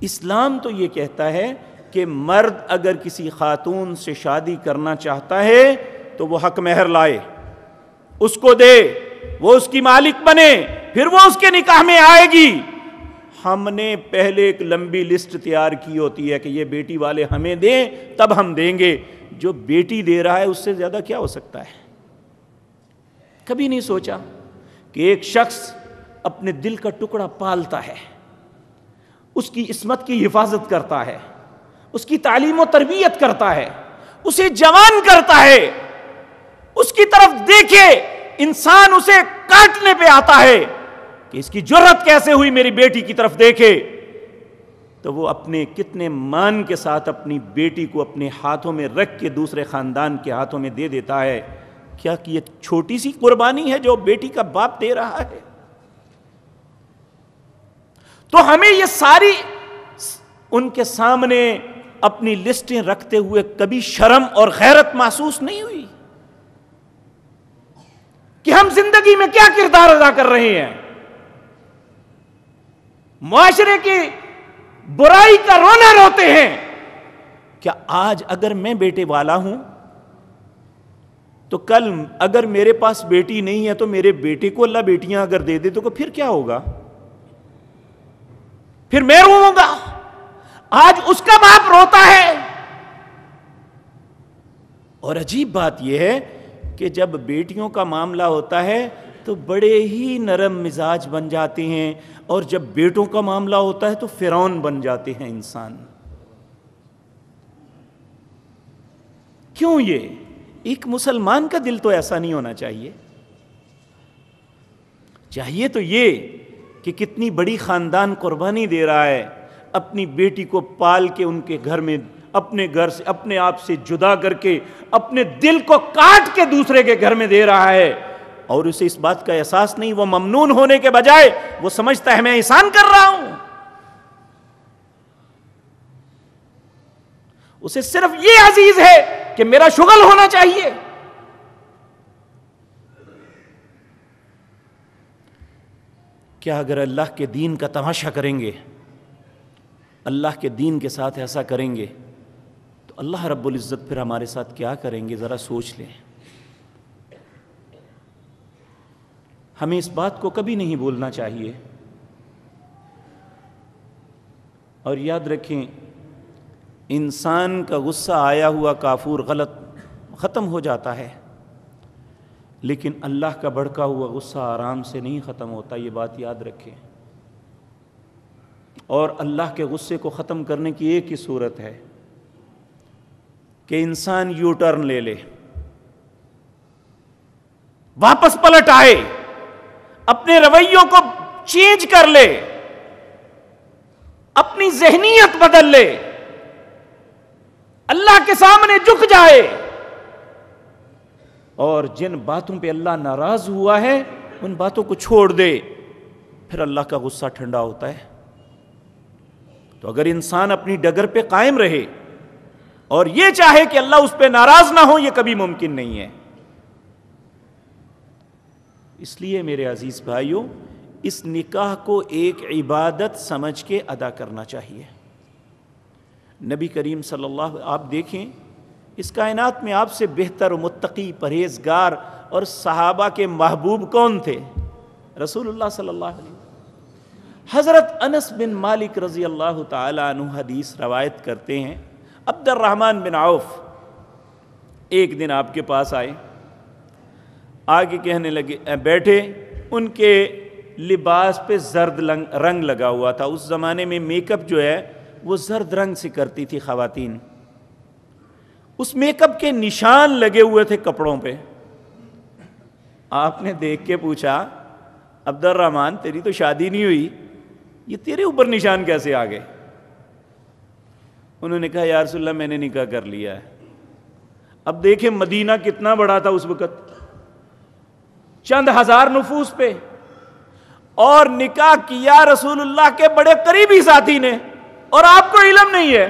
इस्लाम तो ये कहता है कि मर्द अगर किसी खातून से शादी करना चाहता है तो वो हक मेहर लाए उसको दे वो उसकी मालिक बने फिर वो उसके निकाह में आएगी हमने पहले एक लंबी लिस्ट तैयार की होती है कि ये बेटी वाले हमें दें तब हम देंगे जो बेटी दे रहा है उससे ज़्यादा क्या हो सकता है कभी नहीं सोचा कि एक शख्स अपने दिल का टुकड़ा पालता है उसकी इसमत की हिफाजत करता है उसकी तालीम और तरबियत करता है उसे जवान करता है उसकी तरफ देखे इंसान उसे काटने पे आता है कि इसकी जरूरत कैसे हुई मेरी बेटी की तरफ देखे तो वो अपने कितने मान के साथ अपनी बेटी को अपने हाथों में रख के दूसरे ख़ानदान के हाथों में दे देता है क्या कि ये छोटी सी कुर्बानी है जो बेटी का बाप दे रहा है तो हमें ये सारी उनके सामने अपनी लिस्टें रखते हुए कभी शर्म और गैरत महसूस नहीं हुई कि हम जिंदगी में क्या किरदार अदा कर रहे हैं माशरे की बुराई का रोना रोते हैं क्या आज अगर मैं बेटे वाला हूं तो कल अगर मेरे पास बेटी नहीं है तो मेरे बेटे को अल्लाह बेटियां अगर दे दे तो फिर क्या होगा फिर मैं रोऊंगा आज उसका बाप रोता है और अजीब बात यह है कि जब बेटियों का मामला होता है तो बड़े ही नरम मिजाज बन जाते हैं और जब बेटों का मामला होता है तो फिरौन बन जाते हैं इंसान क्यों ये एक मुसलमान का दिल तो ऐसा नहीं होना चाहिए चाहिए तो ये कि कितनी बड़ी ख़ानदान कुर्बानी दे रहा है अपनी बेटी को पाल के उनके घर में अपने घर से अपने आप से जुदा करके अपने दिल को काट के दूसरे के घर में दे रहा है और उसे इस बात का एहसास नहीं वो ममनून होने के बजाय वो समझता है मैं एहसान कर रहा हूं उसे सिर्फ ये अजीज है कि मेरा शुगल होना चाहिए क्या अगर अल्लाह के दीन का तमाशा करेंगे अल्लाह के दीन के साथ ऐसा करेंगे तो अल्लाह रब्बुल इज़्ज़त फिर हमारे साथ क्या करेंगे ज़रा सोच लें हमें इस बात को कभी नहीं भूलना चाहिए और याद रखें इंसान का गुस्सा आया हुआ काफूर गलत ख़त्म हो जाता है लेकिन अल्लाह का भड़का हुआ गुस्सा आराम से नहीं ख़त्म होता ये बात याद रखें और अल्लाह के गुस्से को ख़त्म करने की एक ही सूरत है कि इंसान यू टर्न ले ले वापस पलट आए अपने रवैयों को चेंज कर ले अपनी जहनीयत बदल ले अल्लाह के सामने झुक जाए और जिन बातों पे अल्लाह नाराज हुआ है उन बातों को छोड़ दे फिर अल्लाह का गुस्सा ठंडा होता है तो अगर इंसान अपनी डगर पे कायम रहे और ये चाहे कि अल्लाह उस पर नाराज ना हो यह कभी मुमकिन नहीं है इसलिए मेरे अज़ीज़ भाइयों इस निकाह को एक इबादत समझ के अदा करना चाहिए नबी करीम सल्लल्लाहु आप देखें इस कायनात में आपसे बेहतर मुत्तकी परहेजगार और सहाबा के महबूब कौन थे रसूलुल्लाह सल्लल्लाहु अलैहि हज़रत अनस बिन मालिक रज़ी अल्लाह तु हदीस रवायत करते हैं अब्दुलरहमान बिन आउफ़ एक दिन आपके पास आए आगे कहने लगे बैठे उनके लिबास पे जर्द रंग लगा हुआ था उस ज़माने में मेकअप जो है वो जर्द रंग से करती थी खातन उस मेकअप के निशान लगे हुए थे कपड़ों पे आपने देख के पूछा अब्दुलरहमान तेरी तो शादी नहीं हुई ये तेरे ऊपर निशान कैसे आ गए उन्होंने कहा सुल्ला मैंने निकाह कर लिया है अब देखें मदीना कितना बड़ा था उस वक़्त चंद हजार नफूस पे और निकाह किया रसूलुल्लाह के बड़े करीबी साथी ने और आपको इलम नहीं है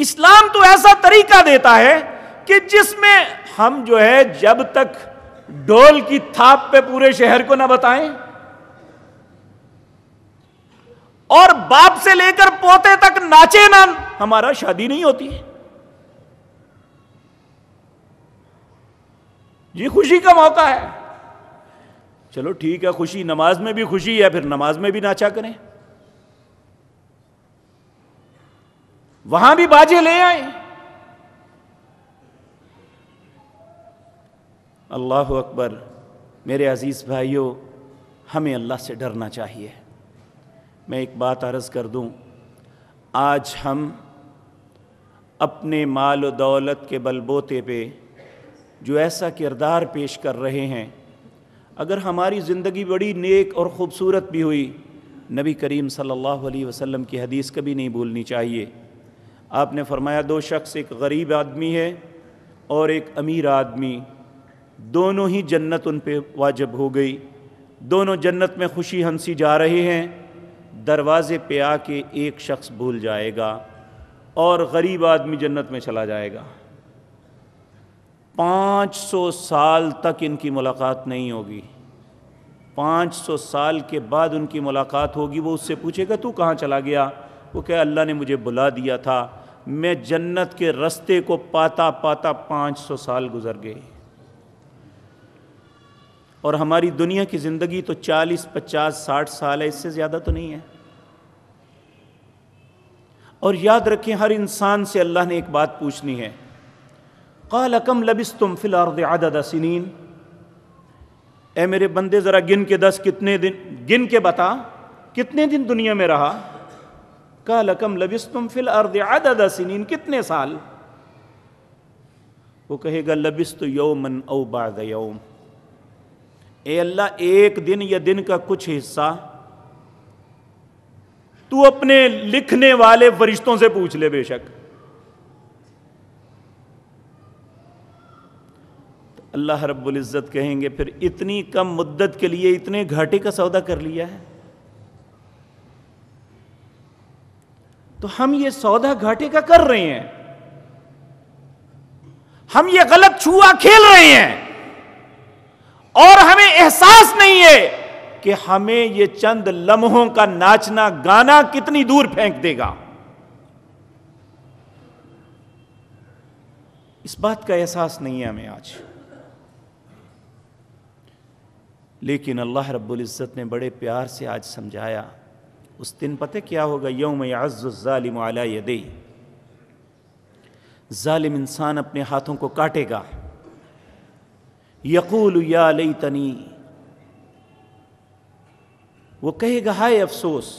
इस्लाम तो ऐसा तरीका देता है कि जिसमें हम जो है जब तक ढोल की थाप पे पूरे शहर को ना बताएं और बाप से लेकर पोते तक नाचे ना हमारा शादी नहीं होती है जी खुशी का मौका है चलो ठीक है खुशी नमाज में भी खुशी है फिर नमाज में भी नाचा करें वहां भी बाजे ले आए अल्लाह अकबर मेरे अज़ीज़ भाइयों हमें अल्लाह से डरना चाहिए मैं एक बात अर्ज़ कर दूं आज हम अपने माल दौलत के बलबोते पे जो ऐसा किरदार पेश कर रहे हैं अगर हमारी ज़िंदगी बड़ी नेक और ख़ूबसूरत भी हुई नबी करीम सल्लल्लाहु अलैहि वसल्लम की हदीस कभी नहीं भूलनी चाहिए आपने फरमाया दो शख्स एक गरीब आदमी है और एक अमीर आदमी दोनों ही जन्नत उन पर वाजब हो गई दोनों जन्नत में खुशी हंसी जा रहे हैं दरवाज़े पे आके एक शख्स भूल जाएगा और गरीब आदमी जन्नत में चला जाएगा पाँच सौ साल तक इनकी मुलाकात नहीं होगी पाँच सौ साल के बाद उनकी मुलाकात होगी वो उससे पूछेगा तू कहाँ चला गया वो कहे अल्लाह ने मुझे बुला दिया था मैं जन्नत के रस्ते को पाता पाता पाँच सौ साल गुजर गए और हमारी दुनिया की ज़िंदगी तो चालीस पचास साठ साल है इससे ज़्यादा तो नहीं है और याद रखें हर इंसान से अल्लाह ने एक बात पूछनी है कल कम लबिस तुम फिलर्द आदद सनीन ए मेरे बंदे ज़रा गिन के दस कितने दिन गिन के बता कितने दिन दुनिया में रहा कल लकम लबिस तुम फिल अर्द आदद सनीन कितने साल वो कहेगा लबिस तो यौमन औ बाद यौम ए अल्लाह एक दिन या दिन का कुछ हिस्सा तू अपने लिखने वाले फरिश्तों से पूछ ले बेशक अल्लाह रब्बुल इज़्ज़त कहेंगे फिर इतनी कम मुद्दत के लिए इतने घाटे का सौदा कर लिया है तो हम ये सौदा घाटे का कर रहे हैं हम ये गलत छुआ खेल रहे हैं और हमें एहसास नहीं है कि हमें ये चंद लम्हों का नाचना गाना कितनी दूर फेंक देगा इस बात का एहसास नहीं है हमें आज लेकिन अल्लाह इज़्ज़त ने बड़े प्यार से आज समझाया उस दिन पते क्या होगा यौम याज़ालिम आला यदे ालिम इंसान अपने हाथों को काटेगा यकूल या लई तनी वो कहेगा हाय अफसोस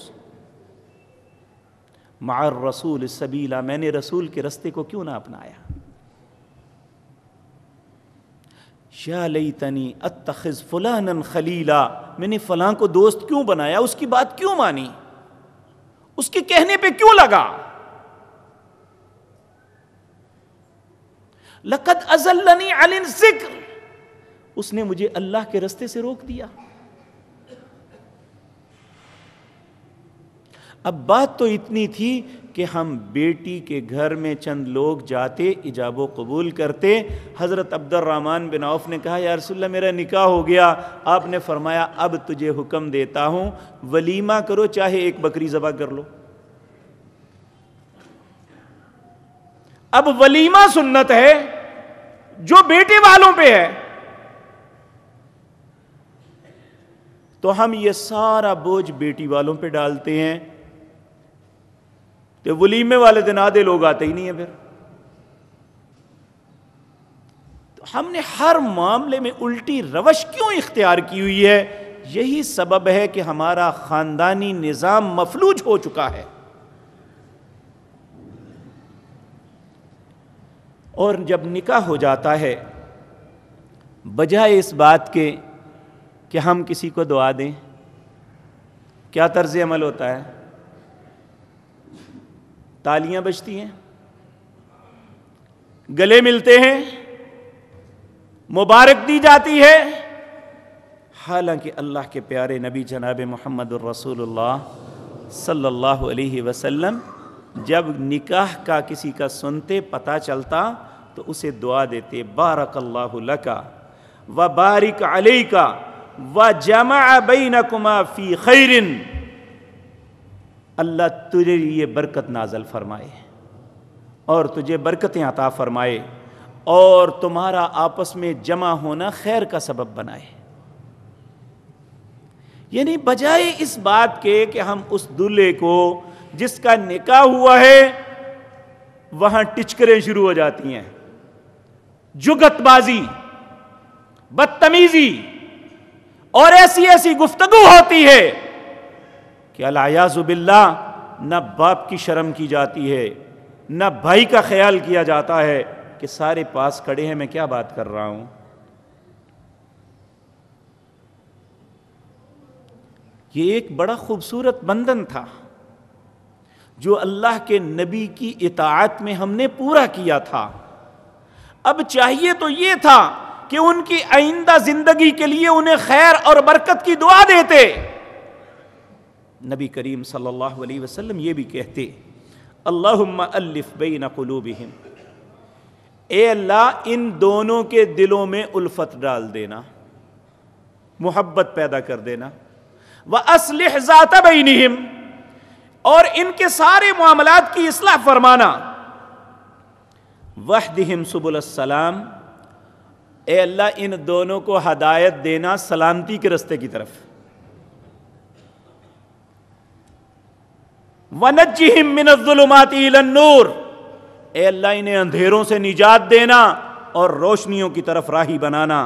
मार रसूल सबीला मैंने रसूल के रस्ते को क्यों ना अपनाया शाह लई तनी अतखज़ फ़लान खलीला मैंने फलां को दोस्त क्यों बनाया उसकी बात क्यों मानी उसके कहने पे क्यों लगा लकत अजल्लनी अलिन जिक्र उसने मुझे अल्लाह के रस्ते से रोक दिया अब बात तो इतनी थी कि हम बेटी के घर में चंद लोग जाते इजाब कबूल करते हज़रत अब्दुलरहमान बिन औफ ने कहा यारसल्ला मेरा निकाह हो गया आपने फरमाया अब तुझे हुक्म देता हूँ वलीमा करो चाहे एक बकरी ज़बा कर लो अब वलीमा सुन्नत है जो बेटे वालों पे है तो हम ये सारा बोझ बेटी वालों पे डालते हैं तो वलीमे वाले दिन आधे लोग आते ही नहीं है फिर तो हमने हर मामले में उल्टी रवश क्यों इख्तियार की हुई है यही सबब है कि हमारा खानदानी निज़ाम मफलूज हो चुका है और जब निकाह हो जाता है बजाय इस बात के कि हम किसी को दुआ दें क्या तर्ज अमल होता है तालियां बजती हैं गले मिलते हैं मुबारक दी जाती है हालांकि अल्लाह के प्यारे नबी जनाब मोहम्मद रसूलुल्लाह सल्लल्लाहु अलैहि वसल्लम जब निकाह का किसी का सुनते पता चलता तो उसे दुआ देते बारक लका व बारिक अली का व जमा बई नकुमा फ़ी खैरिन अल्लाह तुझे ये बरकत नाजल फरमाए और तुझे बरकतें अता फरमाए और तुम्हारा आपस में जमा होना खैर का सबब बनाए यानी बजाय इस बात के कि हम उस दूल्हे को जिसका निकाह हुआ है वहां टिचकरें शुरू हो जाती हैं जुगतबाजी बदतमीजी और ऐसी ऐसी गुफ्तगु होती है कि अलायाज़ुबिल्ला न बाप की शर्म की जाती है न भाई का ख्याल किया जाता है कि सारे पास खड़े हैं मैं क्या बात कर रहा हूं ये एक बड़ा खूबसूरत बंधन था जो अल्लाह के नबी की इतात में हमने पूरा किया था अब चाहिए तो ये था कि उनकी आइंदा जिंदगी के लिए उन्हें खैर और बरकत की दुआ देते नबी करीम सल्लल्लाहु अलैहि वसल्लम ये भी कहते अल्लाफ बिन कलूबहम ए अल्लाह इन दोनों के दिलों में उल्फत डाल देना मोहब्बत पैदा कर देना व असलहजाता बिनहम और इनके सारे मामलात की असलाह फरमाना वहदहम सुबुलसलाम ए अल्लाह इन दोनों को हदायत देना सलामती के रस्ते की तरफ वनजिम मिनजुलमाती नूर ए अल्लाह इन्हें अंधेरों से निजात देना और रोशनियों की तरफ राही बनाना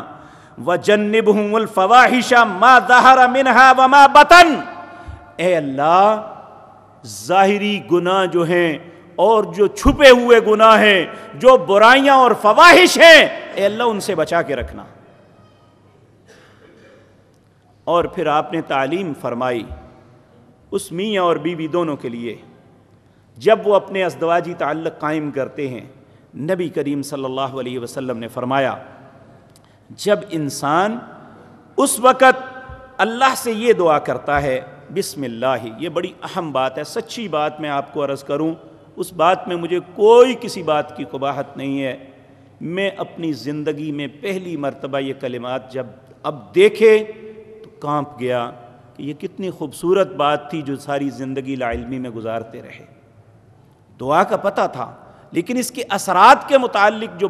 व जन्नब फवाहिशा मा जहरा मिनहा व मा बतन ए अल्लाह जाहिरी गुनाह जो हैं और जो छुपे हुए गुनाह हैं जो बुराइयां और फवाहिश हैं ए अल्लाह उनसे बचा के रखना और फिर आपने तालीम फरमाई उस मियाँ और बीवी दोनों के लिए जब वो अपने असदवाजी ताल्लक कायम करते हैं नबी करीम सल्लल्लाहु अलैहि वसल्लम ने फरमाया जब इंसान उस वक़्त अल्लाह से ये दुआ करता है ही ये बड़ी अहम बात है सच्ची बात मैं आपको अर्ज़ करूँ उस बात में मुझे कोई किसी बात की कुबाहत नहीं है मैं अपनी ज़िंदगी में पहली मरतबा ये कलिमात जब अब देखे तो कांप गया कि ये कितनी खूबसूरत बात थी जो सारी ज़िंदगी लाइलमी में गुजारते रहे दुआ का पता था लेकिन इसके असरात के मुतालिक जो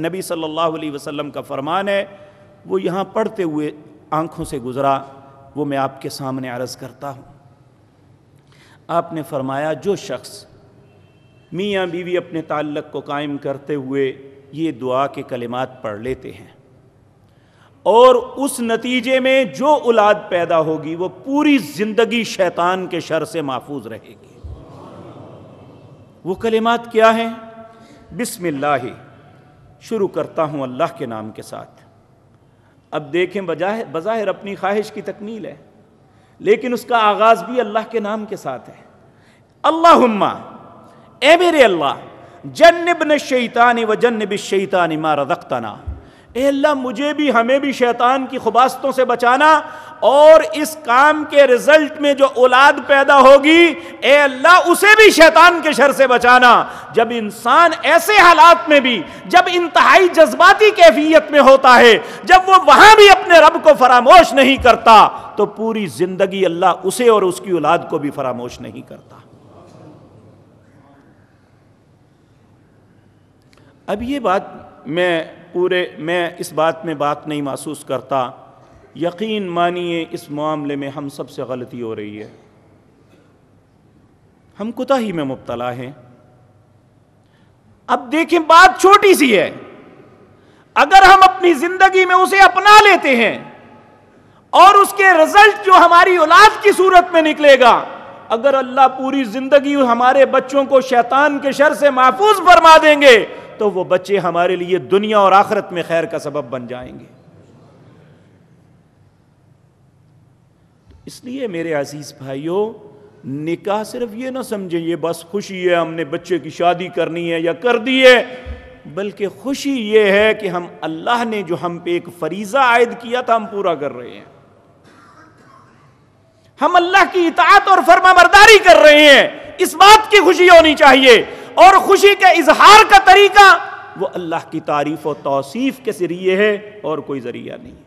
नबी सल्लल्लाहु अलैहि वसल्लम का फरमान है वो यहाँ पढ़ते हुए आँखों से गुज़रा वो मैं आपके सामने अर्ज़ करता हूँ आपने फरमाया जो शख्स मियाँ बीवी अपने ताल्लक को कायम करते हुए ये दुआ के कलिमात पढ़ लेते हैं और उस नतीजे में जो औलाद पैदा होगी वो पूरी ज़िंदगी शैतान के शर से महफूज रहेगी वो कलिमात क्या हैं बिस्मिल्लाह शुरू करता हूँ अल्लाह के नाम के साथ अब देखें बज़ाहिर अपनी ख्वाहिश की तकमील है लेकिन उसका आगाज़ भी अल्लाह के नाम के साथ है अल्लाहुम्मा ए मेरे अल्लाह जन्नब न शैतान व जन्नब शैतान मारा रखताना ए अल्लाह मुझे भी हमें भी शैतान की खुबास्तों से बचाना और इस काम के रिजल्ट में जो औलाद पैदा होगी ए अल्लाह उसे भी शैतान के शर से बचाना जब इंसान ऐसे हालात में भी जब इंतहाई जज्बाती कैफियत में होता है जब वो वहां भी अपने रब को फरामोश नहीं करता तो पूरी जिंदगी अल्लाह उसे और उसकी औलाद को भी फरामोश नहीं करता अब ये बात मैं पूरे मैं इस बात में बात नहीं महसूस करता यकीन मानिए इस मामले में हम सबसे गलती हो रही है हम कुताही में मुबतला हैं अब देखें बात छोटी सी है अगर हम अपनी ज़िंदगी में उसे अपना लेते हैं और उसके रिजल्ट जो हमारी औलाद की सूरत में निकलेगा अगर अल्लाह पूरी ज़िंदगी हमारे बच्चों को शैतान के शर से महफूज फरमा देंगे तो वो बच्चे हमारे लिए दुनिया और आखरत में खैर का सबब बन जाएंगे इसलिए मेरे अजीज़ भाइयों निकाह सिर्फ ये ना समझे ये बस खुशी है हमने बच्चे की शादी करनी है या कर दी है बल्कि खुशी ये है कि हम अल्लाह ने जो हम पे एक फरीज़ा आयद किया था हम पूरा कर रहे हैं हम अल्लाह की इतात और फर्माबरदारी कर रहे हैं इस बात की खुशी होनी चाहिए और खुशी के इजहार का तरीका वो अल्लाह की तारीफ और तोसीफ के जरिए है और कोई जरिया नहीं है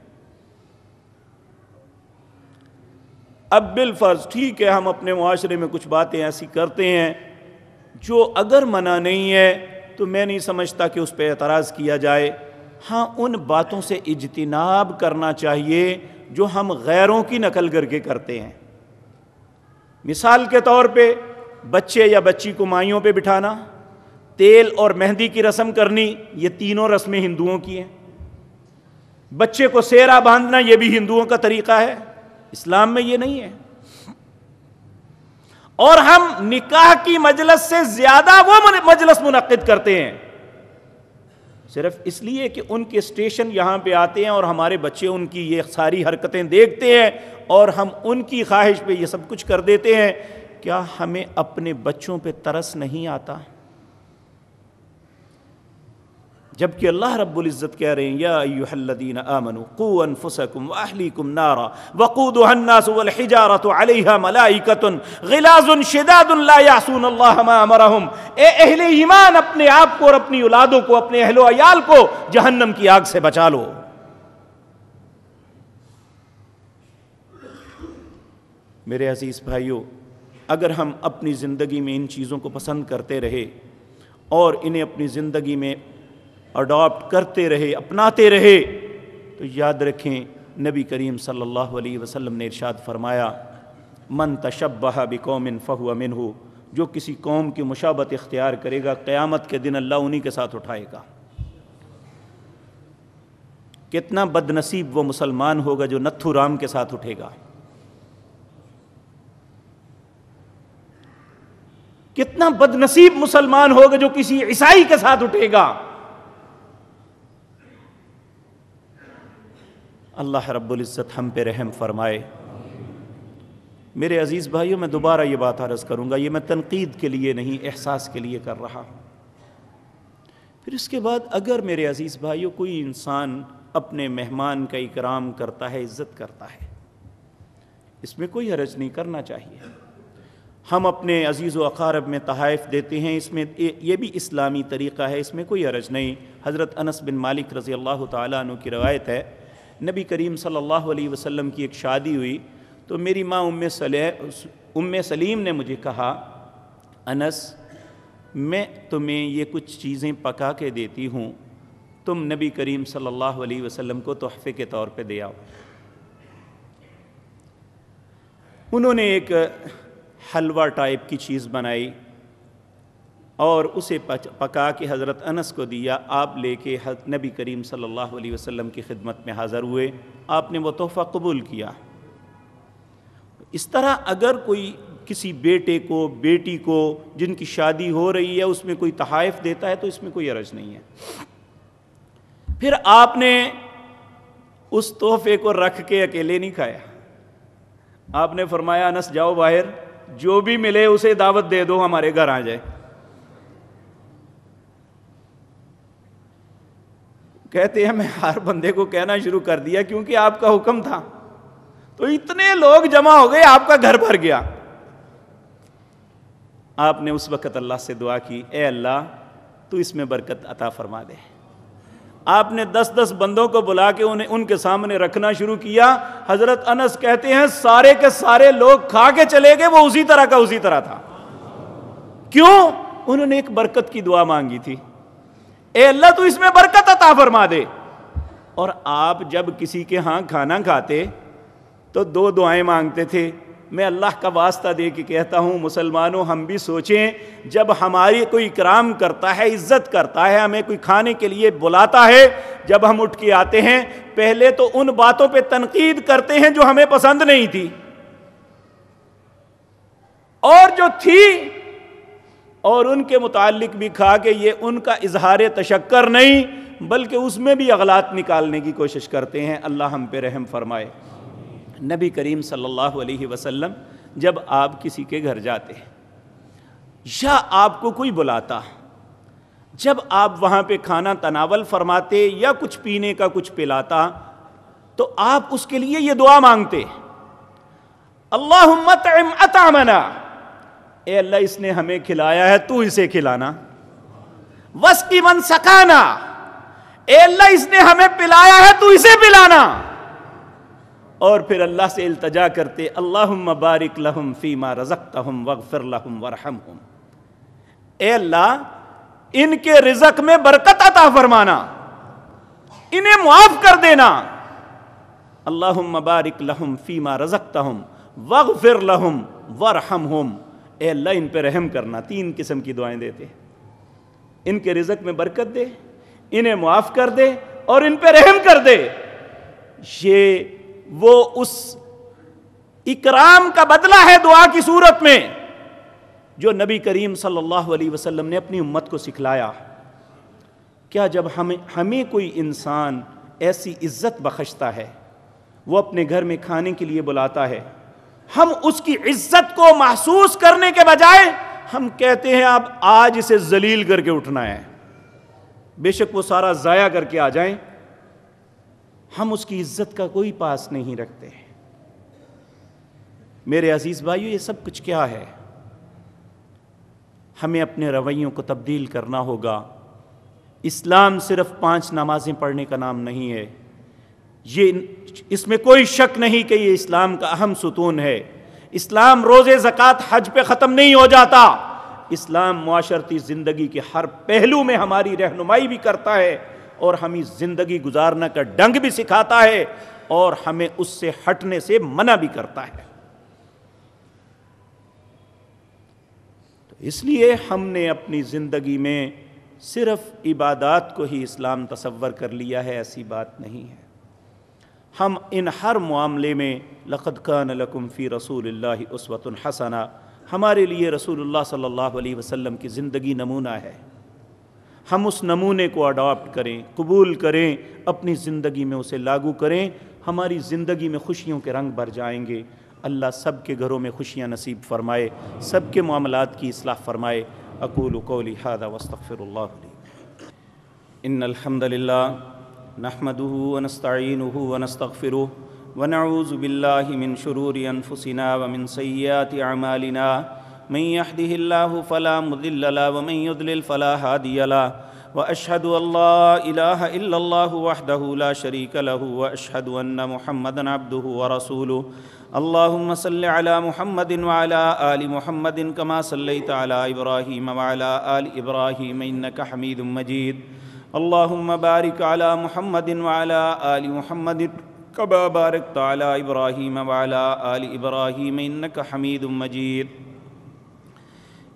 अब बिलफर्ज ठीक है हम अपने माशरे में कुछ बातें ऐसी करते हैं जो अगर मना नहीं है तो मैं नहीं समझता कि उस पर एतराज़ किया जाए हाँ उन बातों से इजतनाब करना चाहिए जो हम गैरों की नकल करके करते हैं मिसाल के तौर पर बच्चे या बच्ची को माइयों पे बिठाना तेल और मेहंदी की रस्म करनी ये तीनों रस्में हिंदुओं की हैं बच्चे को सेरा बांधना ये भी हिंदुओं का तरीका है इस्लाम में ये नहीं है और हम निकाह की मजलस से ज्यादा वो मजलस मुनद करते हैं सिर्फ इसलिए कि उनके स्टेशन यहां पे आते हैं और हमारे बच्चे उनकी ये सारी हरकतें देखते हैं और हम उनकी ख्वाहिश पे ये सब कुछ कर देते हैं क्या हमें अपने बच्चों पे तरस नहीं आता जबकि अल्लाह इज्जत कह रहे हैं अय्युहल्लदीन आमनु व अहलीकुम नारा वक़ूदासुलजारतुन अहले ईमान अपने आप को और अपनी औलादों को अपने अहलो अयाल को जहन्नम की आग से बचा लो मेरे अजीज़ भाइयों अगर हम अपनी ज़िंदगी में इन चीज़ों को पसंद करते रहे और इन्हें अपनी ज़िंदगी में अडॉप्ट करते रहे अपनाते रहे तो याद रखें नबी करीम सल्लल्लाहु अलैहि वसल्लम ने इरशाद फरमाया मन तशब्बह कौमिन फ़ह अमिन हो जो किसी कौम की मुशाबत इख्तियार करेगा क़यामत के दिन अल्लाह उन्हीं के साथ उठाएगा कितना बदनसीब वो मुसलमान होगा जो नत्थू राम के साथ उठेगा कितना बदनसीब मुसलमान होगा जो किसी ईसाई के साथ उठेगा अल्लाह इज़्ज़त हम पे रहम फरमाए मेरे अज़ीज़ भाइयों मैं दोबारा ये बात अर्ज़ करूंगा ये मैं तनकीद के लिए नहीं एहसास के लिए कर रहा फिर इसके बाद अगर मेरे अज़ीज़ भाइयों कोई इंसान अपने मेहमान का इकराम करता है इज़्ज़त करता है इसमें कोई हरज नहीं करना चाहिए हम अपने अज़ीज़ व अकारब में तहफ़ देते हैं इसमें ये भी इस्लामी तरीक़ा है इसमें कोई अरज नहीं हज़रत अनस बिन मालिक रज़ी अल्लाह तु की रवायत है नबी करीम सल्लल्लाहु अलैहि वसल्लम की एक शादी हुई तो मेरी माँ उम सलह उम सलीम ने मुझे कहा अनस मैं तुम्हें ये कुछ चीज़ें पका के देती हूँ तुम नबी करीम सल्लल्लाहु अलैहि वसल्लम को तोहफ़े के तौर पे दे आओ उन्होंने एक हलवा टाइप की चीज़ बनाई और उसे पका के हज़रत अनस को दिया आप लेके नबी करीम सल्लल्लाहु अलैहि वसल्लम की खिदमत में हाज़र हुए आपने वो तोहफ़ा कबूल किया इस तरह अगर कोई किसी बेटे को बेटी को जिनकी शादी हो रही है उसमें कोई तहाइफ देता है तो इसमें कोई अरज नहीं है फिर आपने उस तोहफे को रख के अकेले नहीं खाया आपने फरमाया अनस जाओ बाहर जो भी मिले उसे दावत दे दो हमारे घर आ जाए कहते हैं मैं हर बंदे को कहना शुरू कर दिया क्योंकि आपका हुक्म था तो इतने लोग जमा हो गए आपका घर भर गया आपने उस वक़्त अल्लाह से दुआ की ए अल्लाह तू इसमें बरकत अता फरमा दे आपने दस दस बंदों को बुला के उन्हें उनके सामने रखना शुरू किया हजरत अनस कहते हैं सारे के सारे लोग खा के चले गए वो उसी तरह का उसी तरह था क्यों उन्होंने एक बरकत की दुआ मांगी थी ए अल्लाह तू इसमें बरकत अता फरमा दे और आप जब किसी के यहां खाना खाते तो दो दुआएं मांगते थे मैं अल्लाह का वास्ता दे के कहता हूँ मुसलमानों हम भी सोचें जब हमारी कोई इकराम करता है इज़्ज़त करता है हमें कोई खाने के लिए बुलाता है जब हम उठ के आते हैं पहले तो उन बातों पे तनकीद करते हैं जो हमें पसंद नहीं थी और जो थी और उनके मुतालिक भी खा के ये उनका इजहार तशक्कर नहीं बल्कि उसमें भी अगलात निकालने की कोशिश करते हैं अल्लाह हम पे रहम फरमाए नबी करीम सल्लल्लाहु अलैहि वसल्लम जब आप किसी के घर जाते हैं या आपको कोई बुलाता जब आप वहाँ पे खाना तनावल फरमाते या कुछ पीने का कुछ पिलाता तो आप उसके लिए ये दुआ मांगते अल्लाह अतामना ए अल्लाह इसने हमें खिलाया है तू इसे खिलाना वस्की मन सकाना ए अल्लाह इसने हमें पिलाया है तू इसे पिलाना और फिर अल्लाह से अल्तजा करते अल्लाह बारिक लहम फ़ीमा रज़क हम वगफ़िर लहम वरहम हम ए अल्लाह इनके रिजक में बरकत अता फरमाना इन्हें मुआफ़ कर देना अल्लाह बारिक लहम फ़ीमा रज़क हम वगफ़िर लहम वरहम हम ए अल्लाह इन पर रहम करना तीन किस्म की दुआएं देते इनके रिजक में बरकत दे इन्हें मुआफ़ कर दे और इन पर रहम कर दे ये वो उस इकराम का बदला है दुआ की सूरत में जो नबी करीम सल्लल्लाहु अलैहि वसल्लम ने अपनी उम्मत को सिखलाया क्या जब हमें हमें कोई इंसान ऐसी इज्जत बख्शता है वो अपने घर में खाने के लिए बुलाता है हम उसकी इज्जत को महसूस करने के बजाय हम कहते हैं अब आज इसे जलील करके उठना है बेशक वो सारा ज़ाया करके आ जाएं हम उसकी इज्जत का कोई पास नहीं रखते मेरे अजीज़ भाइयों ये सब कुछ क्या है हमें अपने रवैयों को तब्दील करना होगा इस्लाम सिर्फ पांच नमाजें पढ़ने का नाम नहीं है ये इसमें कोई शक नहीं कि ये इस्लाम का अहम सुतून है इस्लाम रोज़े ज़क़़त हज पे ख़त्म नहीं हो जाता इस्लाम माशरती ज़िंदगी के हर पहलू में हमारी रहनुमाई भी करता है और हमें ज़िंदगी गुजारने का डंग भी सिखाता है और हमें उससे हटने से मना भी करता है तो इसलिए हमने अपनी ज़िंदगी में सिर्फ इबादत को ही इस्लाम तस्वर कर लिया है ऐसी बात नहीं है हम इन हर मामले में लक़द खान लकुम्फ़ी रसूल उसवत हसना हमारे लिए रसूलुल्लाह सल्लल्लाहु अलैहि वसल्लम की ज़िंदगी नमूना है हम उस नमूने को अडॉप्ट करें कबूल करें अपनी ज़िंदगी में उसे लागू करें हमारी ज़िंदगी में खुशियों के रंग भर जाएंगे अल्लाह सब के घरों में खुशियाँ नसीब फ़रमाए सब के मामलों की असलाह फ़रमाए अकूल कौली हादा वस्तफ़िर इन नहमदू वनस्तिन वनस्तफ़िर वनऊज़बिल्लिमिन शरूर अनफुसिना वमिन सयात अमालिना من يهده الله فلا مضل له ومن يضلل فلا هادي له واشهد ان لا اله الا الله وحده لا شريك له واشهد ان محمدا عبده ورسوله اللهم صل على محمد وعلى ال محمد كما صليت على ابراهيم وعلى ال ابراهيم انك حميد مجيد اللهم بارك على محمد وعلى ال محمد كما باركت على ابراهيم وعلى ال ابراهيم انك حميد مجيد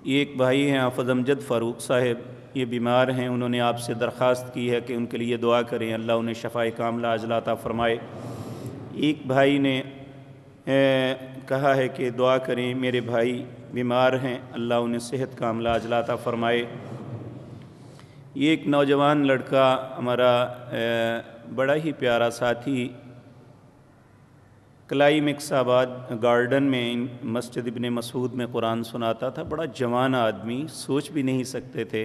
एक भाई हैं आफद अमजद फ़ारूक साहब ये बीमार हैं उन्होंने आपसे दरख्वास्त की है कि उनके लिए दुआ करें अल्लाह उन्हें शफाई कामला अजलाता फ़रमाए एक भाई ने ए, कहा है कि दुआ करें मेरे भाई बीमार हैं अल्लाह उन्हें सेहत कामला अजलाता फ़रमाए ये एक नौजवान लड़का हमारा ए, बड़ा ही प्यारा साथी कलाई मिक्साबाद गार्डन में मस्जिद इबन मसूद में कुरान सुनाता था बड़ा जवान आदमी सोच भी नहीं सकते थे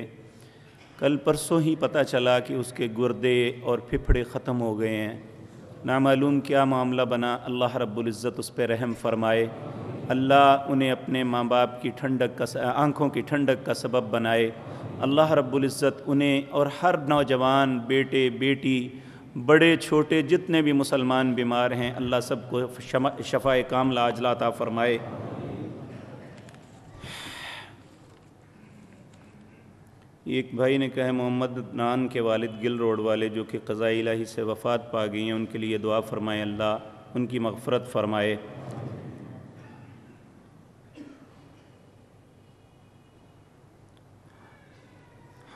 कल परसों ही पता चला कि उसके गुर्दे और फिफड़े ख़त्म हो गए हैं नामालूम क्या मामला बना अल्लाह रब्ज़त उस पर रहम फरमाए अल्लाह उन्हें अपने माँ बाप की ठंडक का आँखों की ठंडक का सबब बनाए अल्लाह रब्ज़त उन्हें और हर नौजवान बेटे बेटी बड़े छोटे जितने भी मुसलमान बीमार हैं अल्लाह सबको शफ़ा काम लाजलाता फ़रमाए एक भाई ने कहा मोहम्मद नान के वालिद गिल रोड वाले जो कि क़ज़ा इलाही से वफ़ात पा गई हैं उनके लिए दुआ फ़रमाए अल्लाह उनकी मफ़रत फ़रमाए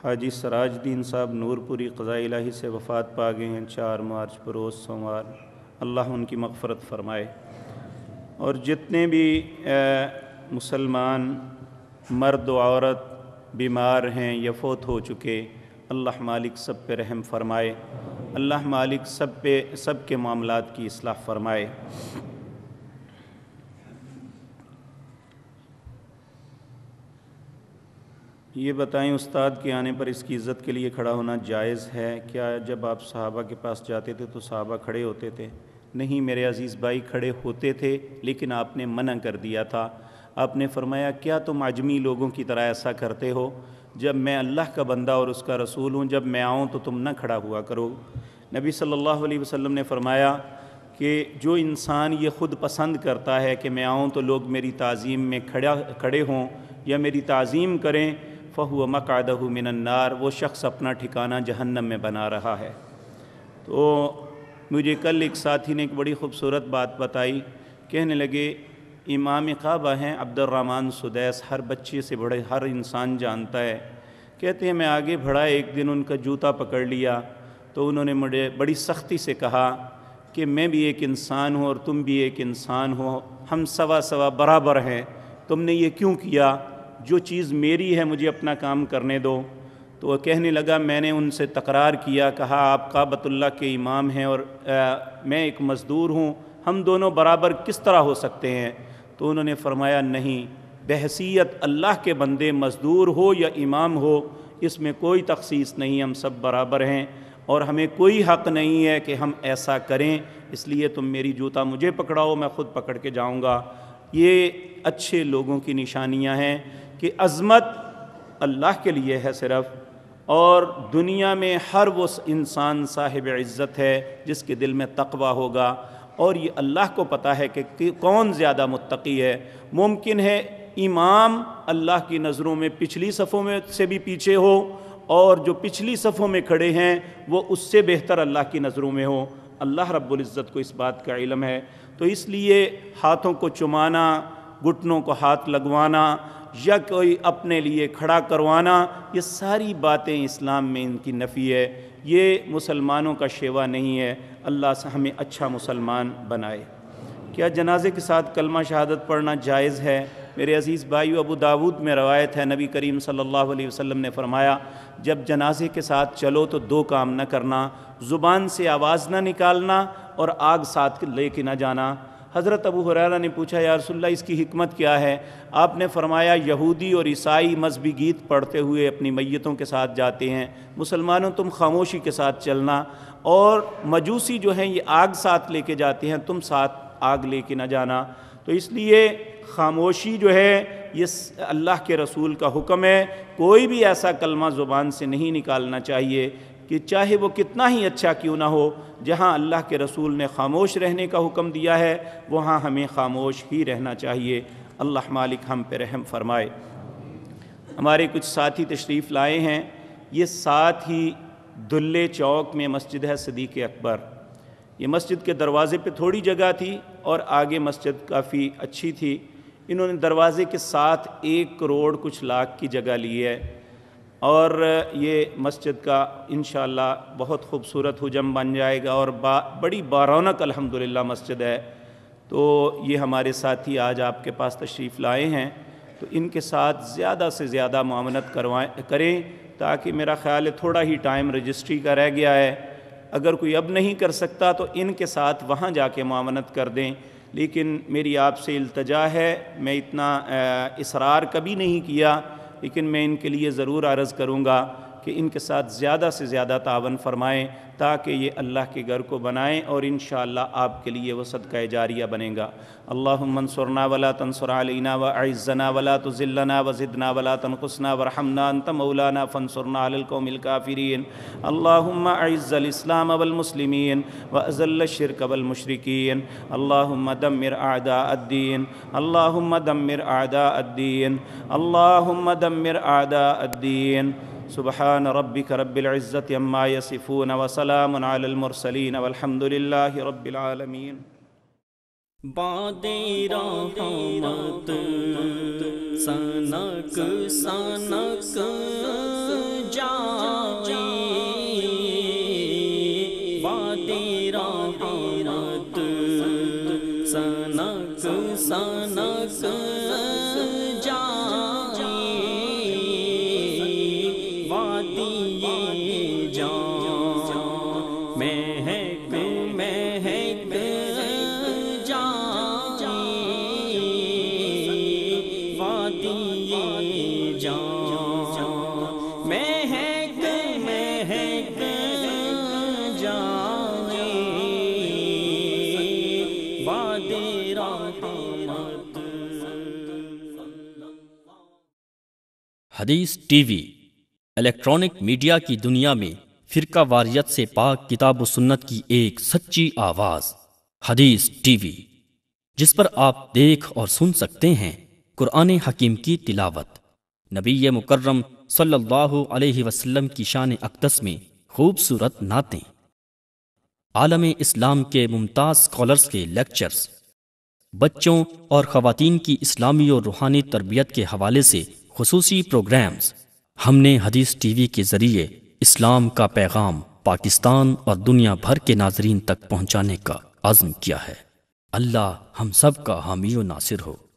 हाजी सराजद्दीन साहब नूरपुरी क़ज़ाई इलाही से वफ़ात पा गए हैं चार मार्च बरोज़ सोमवार अल्लाह उनकी मगफ़रत फ़रमाए और जितने भी मुसलमान मर्द औरत बीमार हैं या फोत हो चुके अल्लाह मालिक सब पे रहम फरमाए अल्लाह मालिक सब पे सब के मामलात की असलाह फरमाए ये बताएं उस्ताद के आने पर इसकी इज़्ज़त के लिए खड़ा होना जायज़ है क्या जब आप साहबा के पास जाते थे तो साहबा खड़े होते थे नहीं मेरे अज़ीज़ भाई खड़े होते थे लेकिन आपने मना कर दिया था आपने फरमाया क्या तुम आजमी लोगों की तरह ऐसा करते हो जब मैं अल्लाह का बंदा और उसका रसूल हूँ जब मैं आऊँ तो तुम ना खड़ा हुआ करो नबी सल्लल्लाहु अलैहि वसल्लम ने फरमाया कि जो इंसान ये ख़ुद पसंद करता है कि मैं आऊँ तो लोग मेरी तज़ीम में खड़ा खड़े हों या मेरी तज़ीम करें फ़ह मकदह मिनन्नार वो शख्स अपना ठिकाना जहन्नम में बना रहा है तो मुझे कल एक साथी ने एक बड़ी खूबसूरत बात बताई कहने लगे इमाम काबा हैं अब्दुलरहमान सुदैस हर बच्चे से बड़े हर इंसान जानता है कहते हैं मैं आगे बढ़ा एक दिन उनका जूता पकड़ लिया तो उन्होंने मुझे बड़ी सख्ती से कहा कि मैं भी एक इंसान हूँ और तुम भी एक इंसान हो हम सवा सवा बराबर हैं तुमने ये क्यों किया जो चीज़ मेरी है मुझे अपना काम करने दो तो वह कहने लगा मैंने उनसे तकरार किया कहा आप काबतुल्ला के इमाम हैं और आ, मैं एक मज़दूर हूँ हम दोनों बराबर किस तरह हो सकते हैं तो उन्होंने फरमाया नहीं बहसीत अल्लाह के बंदे मज़दूर हो या इमाम हो इसमें कोई तख्सीस नहीं हम सब बराबर हैं और हमें कोई हक़ नहीं है कि हम ऐसा करें इसलिए तुम मेरी जूता मुझे पकड़ाओ मैं ख़ुद पकड़ के जाऊँगा ये अच्छे लोगों की निशानियाँ हैं कि अज़मत अल्लाह के लिए है सिर्फ़ और दुनिया में हर वो इंसान साहिब इज़्ज़त है जिसके दिल में तकवा होगा और ये अल्लाह को पता है कि कौन ज़्यादा मुत्तकी है मुमकिन है इमाम अल्लाह की नज़रों में पिछली सफ़ों में से भी पीछे हो और जो पिछली सफ़ों में खड़े हैं वो उससे बेहतर अल्लाह की नज़रों में हो अल्लाह रब्ज़त को इस बात का इलम है तो इसलिए हाथों को चुमाना घुटनों को हाथ लगवाना या कोई अपने लिए खड़ा करवाना ये सारी बातें इस्लाम में इनकी नफ़ी है ये मुसलमानों का शेवा नहीं है अल्लाह से हमें अच्छा मुसलमान बनाए क्या जनाजे के साथ कलमा शहादत पढ़ना जायज़ है मेरे अज़ीज़ भाई अबू दाऊद में रवायत है नबी करीम सल्लल्लाहु अलैहि वसल्लम ने फ़रमाया जब जनाजे के साथ चलो तो दो काम न करना ज़ुबान से आवाज़ ना निकालना और आग साथ ले कर ना जाना हज़रत अबू हुरैरा ने पूछा यारसोल्ला इसकी हमत क्या है आपने फरमाया यहूदी और ईसाई मजहबी गीत पढ़ते हुए अपनी मैतों के साथ जाते हैं मुसलमानों तुम खामोशी के साथ चलना और मजूसी जो हैं ये आग साथ लेके जाते हैं तुम साथ आग लेके ना जाना तो इसलिए खामोशी जो है ये अल्लाह के रसूल का हुक्म है कोई भी ऐसा कलमा ज़ुबान से नहीं निकालना चाहिए कि चाहे वो कितना ही अच्छा क्यों ना हो जहाँ अल्लाह के रसूल ने खामोश रहने का हुक्म दिया है वहाँ हमें खामोश ही रहना चाहिए अल्लाह मालिक हम पे रहम फरमाए हमारे कुछ साथी तशरीफ़ लाए हैं ये साथ ही दुल्ले चौक में मस्जिद है सदीक अकबर ये मस्जिद के दरवाज़े पे थोड़ी जगह थी और आगे मस्जिद काफ़ी अच्छी थी इन्होंने दरवाज़े के साथ एक करोड़ कुछ लाख की जगह ली है और ये मस्जिद का इन बहुत खूबसूरत हजम बन जाएगा और बा बड़ी बारौनक अलहमदिल्ला मस्जिद है तो ये हमारे साथी आज आपके पास तशरीफ़ लाए हैं तो इनके साथ ज़्यादा से ज़्यादा मामनत करवाएँ करें ताकि मेरा ख्याल है थोड़ा ही टाइम रजिस्ट्री का रह गया है अगर कोई अब नहीं कर सकता तो इनके साथ वहाँ जाके मामनत कर दें लेकिन मेरी आपसे इल्तजा है मैं इतना इसरार कभी नहीं किया लेकिन मैं इनके लिए ज़रूर अर्ज़ करूँगा कि इनके साथ ज़्यादा से ज़्यादा तावन फरमाएँ ताकि ये अल्लाह के घर को बनाएँ और इन आपके लिए वह सदका जारिया बनेगा अल्लाह मनसरना वला तनसराना व अज़ना वला तो ज़िल्लना व ज़िदना वला तनखसना वरहमना अनत मौलाना फ़नसरना अलकौमिलकाफ़रीन अल्लाम अज़्ज़लस्लाम अवलमसलिमिन व अज़ल शिरक अवलमशरकिन अल्लाम आदा अद्दीन अल्लाम दमिर आदा अद्दीन अल्लाम दमिर आदा अद्दीन سبحان ربك رب العزة عما يصفون وسلام على المرسلين والحمد لله رب العالمين بادي رحمت سنك سنك हदीस टीवी इलेक्ट्रॉनिक मीडिया की दुनिया में फिरका वारियत से पाक किताब सुन्नत की एक सच्ची आवाज हदीस टीवी जिस पर आप देख और सुन सकते हैं कुरान हकीम की तिलावत नबी मुकर्रम सल्लल्लाहु अलैहि वसल्लम की शान अकदस में खूबसूरत नातें आलम इस्लाम के मुमताज़ स्कॉलर्स के लेक्चर्स बच्चों और खातन की इस्लामी और रूहानी तरबियत के हवाले से खसूसी प्रोग्राम्स हमने हदीस टी वी के ज़रिए इस्लाम का पैगाम पाकिस्तान और दुनिया भर के नाजरीन तक पहुँचाने का आज़म किया है अल्लाह हम सब का हामी नासिर हो